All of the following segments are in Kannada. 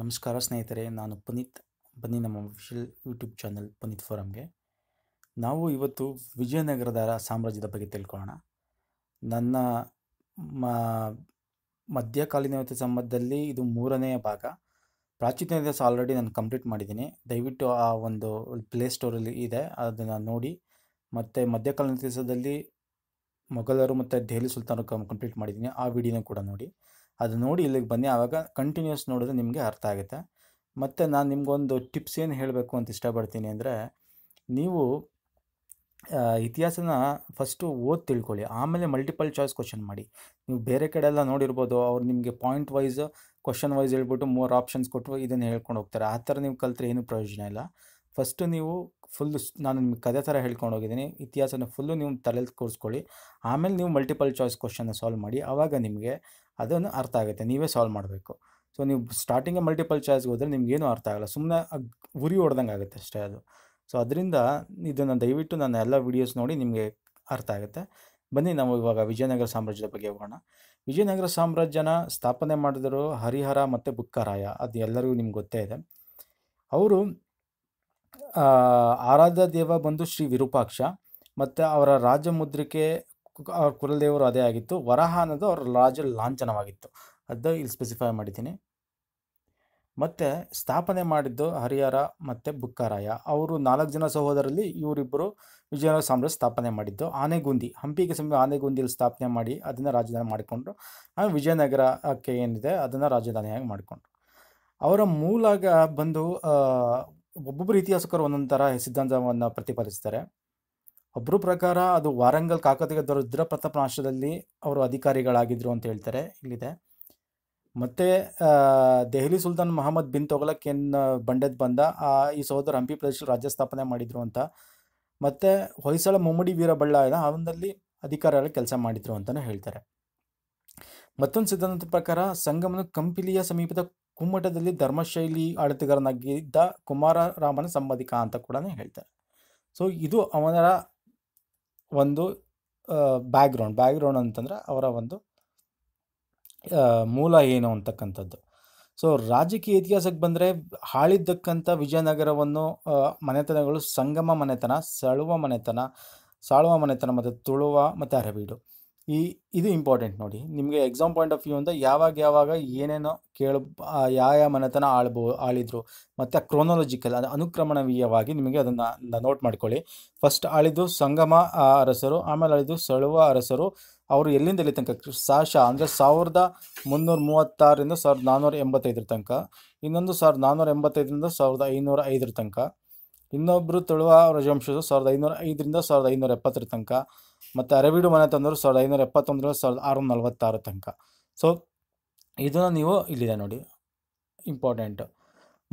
ನಮಸ್ಕಾರ ಸ್ನೇಹಿತರೆ ನಾನು ಪುನೀತ್ ಬನ್ನಿ ನಮ್ಮ ಅಫಿಷಿಯಲ್ ಯೂಟ್ಯೂಬ್ ಚಾನಲ್ ಪುನೀತ್ ಫೋರಮ್ಗೆ ನಾವು ಇವತ್ತು ವಿಜಯನಗರದ ಸಾಮ್ರಾಜ್ಯದ ಬಗ್ಗೆ ತಿಳ್ಕೊಳ್ಳೋಣ ನನ್ನ ಮ ಮಧ್ಯಕಾಲೀನ ಸಂಬಂಧದಲ್ಲಿ ಇದು ಮೂರನೆಯ ಭಾಗ ಪ್ರಾಚೀನ ದಿವಸ ಆಲ್ರೆಡಿ ನಾನು ಕಂಪ್ಲೀಟ್ ಮಾಡಿದ್ದೀನಿ ದಯವಿಟ್ಟು ಆ ಒಂದು ಪ್ಲೇ ಸ್ಟೋರಲ್ಲಿ ಇದೆ ಅದನ್ನು ನೋಡಿ ಮತ್ತು ಮಧ್ಯಕಾಲೀನ ಇತಿಹಾಸದಲ್ಲಿ ಮೊಘಲರು ಮತ್ತು ದೆಹಲಿ ಸುಲ್ತಾನ ಕಂಪ್ಲೀಟ್ ಮಾಡಿದ್ದೀನಿ ಆ ವಿಡಿಯೋನ ಕೂಡ ನೋಡಿ ಅದು ನೋಡಿ ಇಲ್ಲಿಗೆ ಬನ್ನಿ ಆವಾಗ ಕಂಟಿನ್ಯೂಸ್ ನೋಡಿದ್ರೆ ನಿಮಗೆ ಅರ್ಥ ಆಗುತ್ತೆ ಮತ್ತು ನಾನು ನಿಮಗೊಂದು ಟಿಪ್ಸ್ ಏನು ಹೇಳಬೇಕು ಅಂತ ಇಷ್ಟಪಡ್ತೀನಿ ಅಂದರೆ ನೀವು ಇತಿಹಾಸನ ಫಸ್ಟು ಓದಿ ತಿಳ್ಕೊಳ್ಳಿ ಆಮೇಲೆ ಮಲ್ಟಿಪಲ್ ಚಾಯ್ಸ್ ಕ್ವಶನ್ ಮಾಡಿ ನೀವು ಬೇರೆ ಕಡೆ ಎಲ್ಲ ನೋಡಿರ್ಬೋದು ಅವ್ರು ನಿಮಗೆ ಪಾಯಿಂಟ್ ವೈಸ್ ಕ್ವಶನ್ ವೈಸ್ ಹೇಳ್ಬಿಟ್ಟು ಮೂರು ಆಪ್ಷನ್ಸ್ ಕೊಟ್ಟು ಇದನ್ನು ಹೇಳ್ಕೊಂಡು ಹೋಗ್ತಾರೆ ಆ ಥರ ನೀವು ಕಲಿತ್ರೆ ಏನು ಪ್ರಯೋಜನ ಇಲ್ಲ ಫಸ್ಟು ನೀವು ಫುಲ್ ನಾನು ನಿಮಗೆ ಕದೆ ಥರ ಹೇಳ್ಕೊಂಡು ಹೋಗಿದ್ದೀನಿ ಇತಿಹಾಸನ ಫುಲ್ಲು ನೀವು ತಲೆ ಕೂರಿಸ್ಕೊಳ್ಳಿ ಆಮೇಲೆ ನೀವು ಮಲ್ಟಿಪಲ್ ಚಾಯ್ಸ್ ಕ್ವಶನ್ನ ಸಾಲ್ವ್ ಮಾಡಿ ಆವಾಗ ನಿಮಗೆ ಅದನ್ನು ಅರ್ಥ ಆಗುತ್ತೆ ನೀವೇ ಸಾಲ್ವ್ ಮಾಡಬೇಕು ಸೊ ನೀವು ಸ್ಟಾರ್ಟಿಂಗೇ ಮಲ್ಟಿಪಲ್ ಚಾಯ್ಸ್ಗೆ ಹೋದರೆ ನಿಮಗೇನು ಅರ್ಥ ಆಗಲ್ಲ ಸುಮ್ಮನೆ ಉರಿ ಹೊಡೆದಂಗೆ ಆಗುತ್ತೆ ಅಷ್ಟೇ ಅದು ಸೊ ಅದರಿಂದ ಇದನ್ನು ದಯವಿಟ್ಟು ನನ್ನ ಎಲ್ಲ ವೀಡಿಯೋಸ್ ನೋಡಿ ನಿಮಗೆ ಅರ್ಥ ಆಗುತ್ತೆ ಬನ್ನಿ ನಾವು ಇವಾಗ ವಿಜಯನಗರ ಸಾಮ್ರಾಜ್ಯದ ಬಗ್ಗೆ ಹೋಗೋಣ ವಿಜಯನಗರ ಸಾಮ್ರಾಜ್ಯನ ಸ್ಥಾಪನೆ ಮಾಡಿದರು ಹರಿಹರ ಮತ್ತು ಬುಕ್ಕರಾಯ ಅದು ಎಲ್ಲರಿಗೂ ನಿಮ್ಗೆ ಗೊತ್ತೇ ಇದೆ ಅವರು ಆರಾಧ್ಯ ದೇವ ಬಂದು ಶ್ರೀ ವಿರೂಪಾಕ್ಷ ಮತ್ತು ಅವರ ರಾಜಮುದ್ರಿಕೆ ಮುದ್ರಿಕೆ ಅವ್ರ ಕುಲದೇವರು ಅದೇ ಆಗಿತ್ತು ವರಹ ಅನ್ನೋದು ಅವ್ರ ರಾಜ ಲಾಂಛನವಾಗಿತ್ತು ಅದು ಇಲ್ಲಿ ಸ್ಪೆಸಿಫೈ ಮಾಡಿದ್ದೀನಿ ಮತ್ತು ಸ್ಥಾಪನೆ ಮಾಡಿದ್ದು ಹರಿಹರ ಮತ್ತು ಬುಕ್ಕರಾಯ ಅವರು ನಾಲ್ಕು ಜನ ಸಹೋದರಲ್ಲಿ ಇವರಿಬ್ಬರು ವಿಜಯನಗರ ಸಾಮ್ರಾಜ್ಯ ಸ್ಥಾಪನೆ ಮಾಡಿದ್ದು ಆನೆಗುಂದಿ ಹಂಪಿಗೆ ಸಮೀಪ ಆನೆಗುಂದಿಯಲ್ಲಿ ಸ್ಥಾಪನೆ ಮಾಡಿ ಅದನ್ನು ರಾಜಧಾನಿ ಮಾಡಿಕೊಂಡ್ರು ಆಮೇಲೆ ವಿಜಯನಗರಕ್ಕೆ ಏನಿದೆ ಅದನ್ನು ರಾಜಧಾನಿಯಾಗಿ ಮಾಡಿಕೊಂಡ್ರು ಅವರ ಮೂಲಾಗ ಬಂದು ಒಬ್ಬೊಬ್ಬರು ಇತಿಹಾಸಕರು ಒಂದೊಂದು ಥರ ಸಿದ್ಧಾಂತವನ್ನು ಪ್ರತಿಪಾದಿಸ್ತಾರೆ ಒಬ್ಬರು ಪ್ರಕಾರ ಅದು ವಾರಂಗಲ್ ಕಾಕತಿಗೆ ದೊರೆದ್ರ ಪ್ರತಾಪ್ ರಾಷ್ಟ್ರದಲ್ಲಿ ಅವರು ಅಧಿಕಾರಿಗಳಾಗಿದ್ದರು ಅಂತ ಹೇಳ್ತಾರೆ ಇಲ್ಲಿದೆ ಮತ್ತು ದೆಹಲಿ ಸುಲ್ತಾನ್ ಮಹಮ್ಮದ್ ಬಿನ್ ತೊಗಲಕ್ ಏನ್ ಬಂಡೆದ್ ಬಂದ ಆ ಈ ಸಹೋದರ ಹಂಪಿ ಪ್ರದೇಶ ರಾಜ್ಯ ಸ್ಥಾಪನೆ ಮಾಡಿದ್ರು ಅಂತ ಮತ್ತು ಹೊಯ್ಸಳ ಮುಮ್ಮಡಿ ವೀರಬಳ್ಳಾಯನ ಅವನಲ್ಲಿ ಅಧಿಕಾರಿಗಳ ಕೆಲಸ ಮಾಡಿದ್ರು ಅಂತಲೇ ಹೇಳ್ತಾರೆ ಮತ್ತೊಂದು ಸಿದ್ಧಾಂತದ ಪ್ರಕಾರ ಸಂಗಮನ ಕಂಪಿಲಿಯ ಸಮೀಪದ ಕುಮ್ಮಟದಲ್ಲಿ ಧರ್ಮಶೈಲಿ ಆಡಳಿತಗಾರನಾಗಿದ್ದ ಕುಮಾರರಾಮನ ಸಂಬಂಧಿಕ ಅಂತ ಕೂಡ ಹೇಳ್ತಾರೆ ಸೊ ಇದು ಅವನ ಒಂದು ಬ್ಯಾಕ್ ಗ್ರೌಂಡ್ ಬ್ಯಾಕ್ ಗ್ರೌಂಡ್ ಅಂತಂದರೆ ಅವರ ಒಂದು ಮೂಲ ಏನು ಅಂತಕ್ಕಂಥದ್ದು ಸೊ ರಾಜಕೀಯ ಇತಿಹಾಸಕ್ಕೆ ಬಂದರೆ ಹಾಳಿದ್ದಕ್ಕಂಥ ವಿಜಯನಗರವನ್ನು ಮನೆತನಗಳು ಸಂಗಮ ಮನೆತನ ಸಳುವ ಮನೆತನ ಸಾಳುವ ಮನೆತನ ಮತ್ತು ತುಳುವ ಮತ್ತು ಅರಬೀಡು ಈ ಇದು ಇಂಪಾರ್ಟೆಂಟ್ ನೋಡಿ ನಿಮಗೆ ಎಕ್ಸಾಮ್ ಪಾಯಿಂಟ್ ಆಫ್ ವ್ಯೂ ಅಂತ ಯಾವಾಗ ಯಾವಾಗ ಏನೇನೋ ಕೇಳ ಯಾವ ಯಾವ ಮನೆತನ ಆಳ್ಬೋ ಆಳಿದ್ರು ಮತ್ತು ಕ್ರೋನಾಲಜಿಕಲ್ ಅದು ಅನುಕ್ರಮಣೀಯವಾಗಿ ನಿಮಗೆ ಅದನ್ನು ನೋಟ್ ಮಾಡ್ಕೊಳ್ಳಿ ಫಸ್ಟ್ ಆಳಿದ್ದು ಸಂಗಮ ಅರಸರು ಆಮೇಲೆ ಆಳಿದ್ದು ಸಳುವ ಅರಸರು ಅವರು ಎಲ್ಲಿಂದ ಎಲ್ಲಿ ತನಕ ಸಾಶ ಅಂದರೆ ಸಾವಿರದ ಮುನ್ನೂರ ಮೂವತ್ತಾರರಿಂದ ಸಾವಿರದ ನಾನ್ನೂರ ಎಂಬತ್ತೈದರ ತನಕ ಇನ್ನೊಂದು ಸಾವಿರದ ನಾನ್ನೂರ ಎಂಬತ್ತೈದರಿಂದ ಸಾವಿರದ ಐನೂರ ಐದರ ತನಕ ಇನ್ನೊಬ್ಬರು ತುಳುವ ರಾಜವಂಶದ ಸಾವಿರದ ಐನೂರ ಐದರಿಂದ ಸಾವಿರದ ಐನೂರ ಎಪ್ಪತ್ತರ ತನಕ ಮತ್ತು ಅರವಿಡು ಮನೆ ತಂದರು ಸಾವಿರದ ಐನೂರ ಎಪ್ಪತ್ತೊಂದರ ಸಾವಿರದ ಆರುನೂರ ನಲವತ್ತಾರು ತನಕ ಸೊ ಇದನ್ನು ನೀವು ಇಲ್ಲಿದೆ ನೋಡಿ ಇಂಪಾರ್ಟೆಂಟ್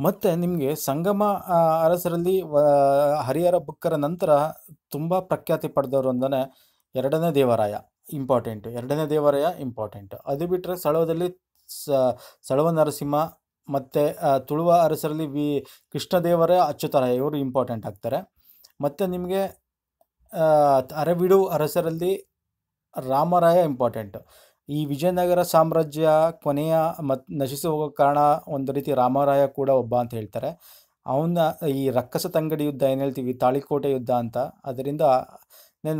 ಮತ್ತು ನಿಮಗೆ ಸಂಗಮ ಅರಸರಲ್ಲಿ ಹರಿಹರ ಬುಕ್ಕರ ನಂತರ ತುಂಬ ಪ್ರಖ್ಯಾತಿ ಪಡೆದವರು ಅಂದರೆ ಎರಡನೇ ದೇವರಾಯ ಇಂಪಾರ್ಟೆಂಟ್ ಎರಡನೇ ದೇವರಾಯ ಇಂಪಾರ್ಟೆಂಟ್ ಅದು ಬಿಟ್ಟರೆ ಸಳವದಲ್ಲಿ ಸಳವ ನರಸಿಂಹ ಮತ್ತು ತುಳುವ ಅರಸರಲ್ಲಿ ವಿ ಕೃಷ್ಣದೇವರ ಅಚ್ಚುತರಾಯ ಇವರು ಇಂಪಾರ್ಟೆಂಟ್ ಆಗ್ತಾರೆ ಮತ್ತು ನಿಮಗೆ ಅರವಿಡು ಅರಸರಲ್ಲಿ ರಾಮರಾಯ ಇಂಪಾರ್ಟೆಂಟ್ ಈ ವಿಜಯನಗರ ಸಾಮ್ರಾಜ್ಯ ಕೊನೆಯ ಮತ್ತು ನಶಿಸಿ ಹೋಗೋ ಕಾರಣ ಒಂದು ರೀತಿ ರಾಮರಾಯ ಕೂಡ ಒಬ್ಬ ಅಂತ ಹೇಳ್ತಾರೆ ಅವನ ಈ ರಕ್ಕಸ ತಂಗಡಿ ಯುದ್ಧ ಏನು ಹೇಳ್ತೀವಿ ತಾಳಿಕೋಟೆ ಯುದ್ಧ ಅಂತ ಅದರಿಂದ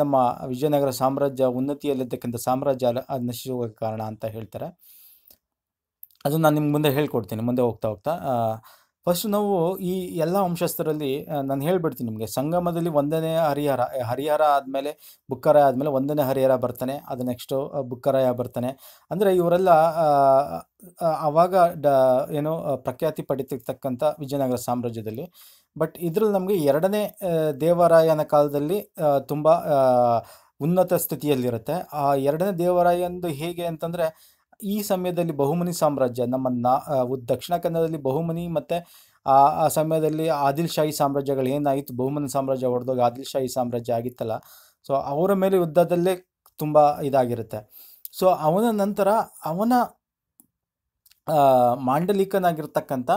ನಮ್ಮ ವಿಜಯನಗರ ಸಾಮ್ರಾಜ್ಯ ಉನ್ನತಿಯಲ್ಲಿದ್ದಕ್ಕಿಂತ ಸಾಮ್ರಾಜ್ಯ ಅದು ನಶಿಸಿ ಹೋಗೋಕ್ಕೆ ಕಾರಣ ಅಂತ ಹೇಳ್ತಾರೆ ಅದು ನಾನು ನಿಮ್ಗೆ ಮುಂದೆ ಹೇಳ್ಕೊಡ್ತೀನಿ ಮುಂದೆ ಹೋಗ್ತಾ ಹೋಗ್ತಾ ಫಸ್ಟ್ ನಾವು ಈ ಎಲ್ಲ ವಂಶಸ್ಥರಲ್ಲಿ ನಾನು ಹೇಳ್ಬಿಡ್ತೀನಿ ನಿಮಗೆ ಸಂಗಮದಲ್ಲಿ ಒಂದನೇ ಹರಿಹರ ಹರಿಹರ ಆದಮೇಲೆ ಬುಕ್ಕರಾಯ ಆದಮೇಲೆ ಒಂದನೇ ಹರಿಹರ ಬರ್ತಾನೆ ಅದು ನೆಕ್ಸ್ಟು ಬುಕ್ಕರಾಯ ಬರ್ತಾನೆ ಅಂದರೆ ಇವರೆಲ್ಲ ಆವಾಗ ಡ ಏನು ಪ್ರಖ್ಯಾತಿ ಪಡಿತಿರ್ತಕ್ಕಂಥ ವಿಜಯನಗರ ಸಾಮ್ರಾಜ್ಯದಲ್ಲಿ ಬಟ್ ಇದರಲ್ಲಿ ನಮಗೆ ಎರಡನೇ ದೇವರಾಯನ ಕಾಲದಲ್ಲಿ ತುಂಬ ಉನ್ನತ ಸ್ಥಿತಿಯಲ್ಲಿರುತ್ತೆ ಆ ಎರಡನೇ ದೇವರಾಯಂದು ಹೇಗೆ ಅಂತಂದರೆ ಈ ಸಮಯದಲ್ಲಿ ಬಹುಮನಿ ಸಾಮ್ರಾಜ್ಯ ನಮ್ಮ ನಾ ದಕ್ಷಿಣ ಕನ್ನಡದಲ್ಲಿ ಬಹುಮನಿ ಮತ್ತು ಆ ಆ ಸಮಯದಲ್ಲಿ ಆದಿಲ್ ಶಾಹಿ ಸಾಮ್ರಾಜ್ಯಗಳು ಏನಾಯಿತು ಬಹುಮನಿ ಸಾಮ್ರಾಜ್ಯ ಹೊಡೆದೋಗ ಆದಿಲ್ ಶಾಹಿ ಸಾಮ್ರಾಜ್ಯ ಆಗಿತ್ತಲ್ಲ ಸೊ ಅವರ ಮೇಲೆ ಯುದ್ಧದಲ್ಲೇ ತುಂಬ ಇದಾಗಿರುತ್ತೆ ಸೊ ಅವನ ನಂತರ ಅವನ ಮಾಂಡಲಿಕನಾಗಿರ್ತಕ್ಕಂಥ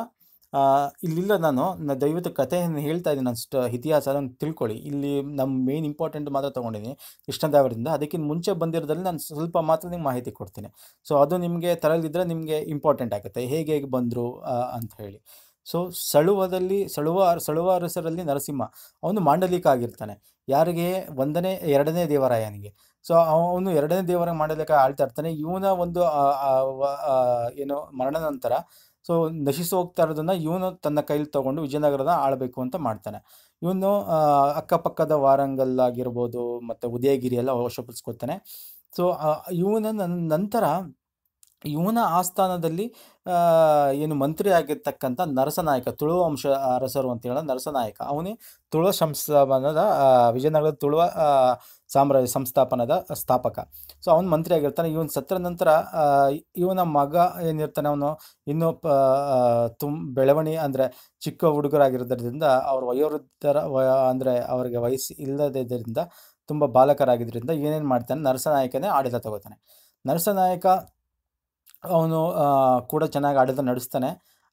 ಇಲ್ಲಿಲ್ಲ ನಾನು ನಾನು ದಯವಿಟ್ಟು ಕಥೆಯನ್ನು ಹೇಳ್ತಾ ಇದ್ದೀನಿ ಸ್ಟ ಇತಿಹಾಸ ನಾನು ತಿಳ್ಕೊಳ್ಳಿ ಇಲ್ಲಿ ನಮ್ಮ ಮೇನ್ ಇಂಪಾರ್ಟೆಂಟ್ ಮಾತ್ರ ತೊಗೊಂಡಿದ್ದೀನಿ ಕೃಷ್ಣದೇವರಿಂದ ಅದಕ್ಕಿಂತ ಮುಂಚೆ ಬಂದಿರೋದ್ರಲ್ಲಿ ನಾನು ಸ್ವಲ್ಪ ಮಾತ್ರ ನಿಮ್ಗೆ ಮಾಹಿತಿ ಕೊಡ್ತೀನಿ ಸೊ ಅದು ನಿಮಗೆ ತರಲಿದ್ರೆ ನಿಮಗೆ ಇಂಪಾರ್ಟೆಂಟ್ ಆಗುತ್ತೆ ಹೇಗೆ ಹೇಗೆ ಬಂದರು ಅಂತ ಹೇಳಿ ಸೊ ಸಳುವದಲ್ಲಿ ಸಳುವ ಸಳುವ ಅರಸರಲ್ಲಿ ನರಸಿಂಹ ಅವನು ಮಾಂಡಲಿಕ ಆಗಿರ್ತಾನೆ ಯಾರಿಗೆ ಒಂದನೇ ಎರಡನೇ ದೇವರಾಯನಿಗೆ ಸೊ ಅವನು ಎರಡನೇ ದೇವರ ಮಾಡಲಿಕ್ಕೆ ಆಳ್ತಾ ಇರ್ತಾನೆ ಇವನ ಒಂದು ಏನು ಮರಣ ನಂತರ ಸೊ ನಶಿಸಿ ಹೋಗ್ತಾ ಇರೋದನ್ನು ಇವನು ತನ್ನ ಕೈಲಿ ತೊಗೊಂಡು ವಿಜಯನಗರದ ಆಳಬೇಕು ಅಂತ ಮಾಡ್ತಾನೆ ಇವನು ಅಕ್ಕಪಕ್ಕದ ವಾರಂಗಲ್ ಆಗಿರ್ಬೋದು ಮತ್ತು ಉದಯಗಿರಿ ಎಲ್ಲ ವಶಪಡಿಸ್ಕೊತಾನೆ ಸೊ ಇವನ ನಂತರ ಇವನ ಆಸ್ಥಾನದಲ್ಲಿ ಏನು ಮಂತ್ರಿ ಆಗಿರ್ತಕ್ಕಂಥ ನರಸನಾಯಕ ತುಳುವಂಶ ವಂಶ ಅರಸರು ಅಂತ ಹೇಳೋ ನರಸನಾಯಕ ಅವನೇ ತುಳುವ ಸಂಸ್ಥಾನದ ವಿಜಯನಗರದ ತುಳುವ ಸಾಮ್ರಾಜ್ಯ ಸಂಸ್ಥಾಪನದ ಸ್ಥಾಪಕ ಸೊ ಅವನು ಮಂತ್ರಿಯಾಗಿರ್ತಾನೆ ಇವನು ಸತ್ರ ನಂತರ ಇವನ ಮಗ ಏನಿರ್ತಾನೆ ಅವನು ಇನ್ನೂ ತುಂ ಬೆಳವಣಿ ಅಂದರೆ ಚಿಕ್ಕ ಹುಡುಗರಾಗಿರೋದ್ರಿಂದ ಅವ್ರ ವಯೋವೃದ್ಧರ ವಯ ಅಂದರೆ ಅವರಿಗೆ ವಯಸ್ಸು ಇಲ್ಲದಿದ್ದರಿಂದ ತುಂಬ ಬಾಲಕರಾಗಿದ್ದರಿಂದ ಏನೇನು ಮಾಡ್ತಾನೆ ನರಸನಾಯಕನೇ ಆಡಳಿತ ತಗೋತಾನೆ ನರಸನಾಯಕ ಅವನು ಕೂಡ ಚೆನ್ನಾಗಿ ಆಡಳಿತ ನಡೆಸ್ತಾನೆ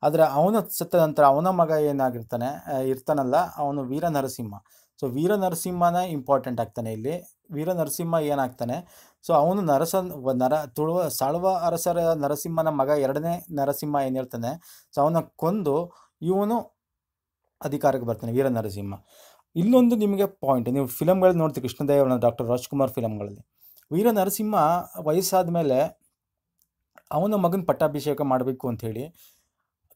ಆದರೆ ಅವನ ಸತ್ತ ನಂತರ ಅವನ ಮಗ ಏನಾಗಿರ್ತಾನೆ ಇರ್ತಾನಲ್ಲ ಅವನು ವೀರ ನರಸಿಂಹ ಸೊ ವೀರ ನರಸಿಂಹನ ಇಂಪಾರ್ಟೆಂಟ್ ಆಗ್ತಾನೆ ಇಲ್ಲಿ ವೀರ ನರಸಿಂಹ ಏನಾಗ್ತಾನೆ ಸೊ ಅವನು ನರಸ ನರ ತುಳುವ ಸಾಳುವ ಅರಸರ ನರಸಿಂಹನ ಮಗ ಎರಡನೇ ನರಸಿಂಹ ಏನು ಸೊ ಅವನ ಕೊಂದು ಇವನು ಅಧಿಕಾರಕ್ಕೆ ಬರ್ತಾನೆ ವೀರ ನರಸಿಂಹ ಇಲ್ಲೊಂದು ನಿಮಗೆ ಪಾಯಿಂಟ್ ನೀವು ಫಿಲಮ್ಗಳಲ್ಲಿ ನೋಡ್ತೀವಿ ಕೃಷ್ಣದೇವರನ್ನ ಡಾಕ್ಟರ್ ರಾಜ್ಕುಮಾರ್ ಫಿಲಮ್ಗಳಲ್ಲಿ ವೀರ ನರಸಿಂಹ ವಯಸ್ಸಾದ ಮೇಲೆ ಅವನ ಮಗನ ಪಟ್ಟಾಭಿಷೇಕ ಮಾಡಬೇಕು ಅಂಥೇಳಿ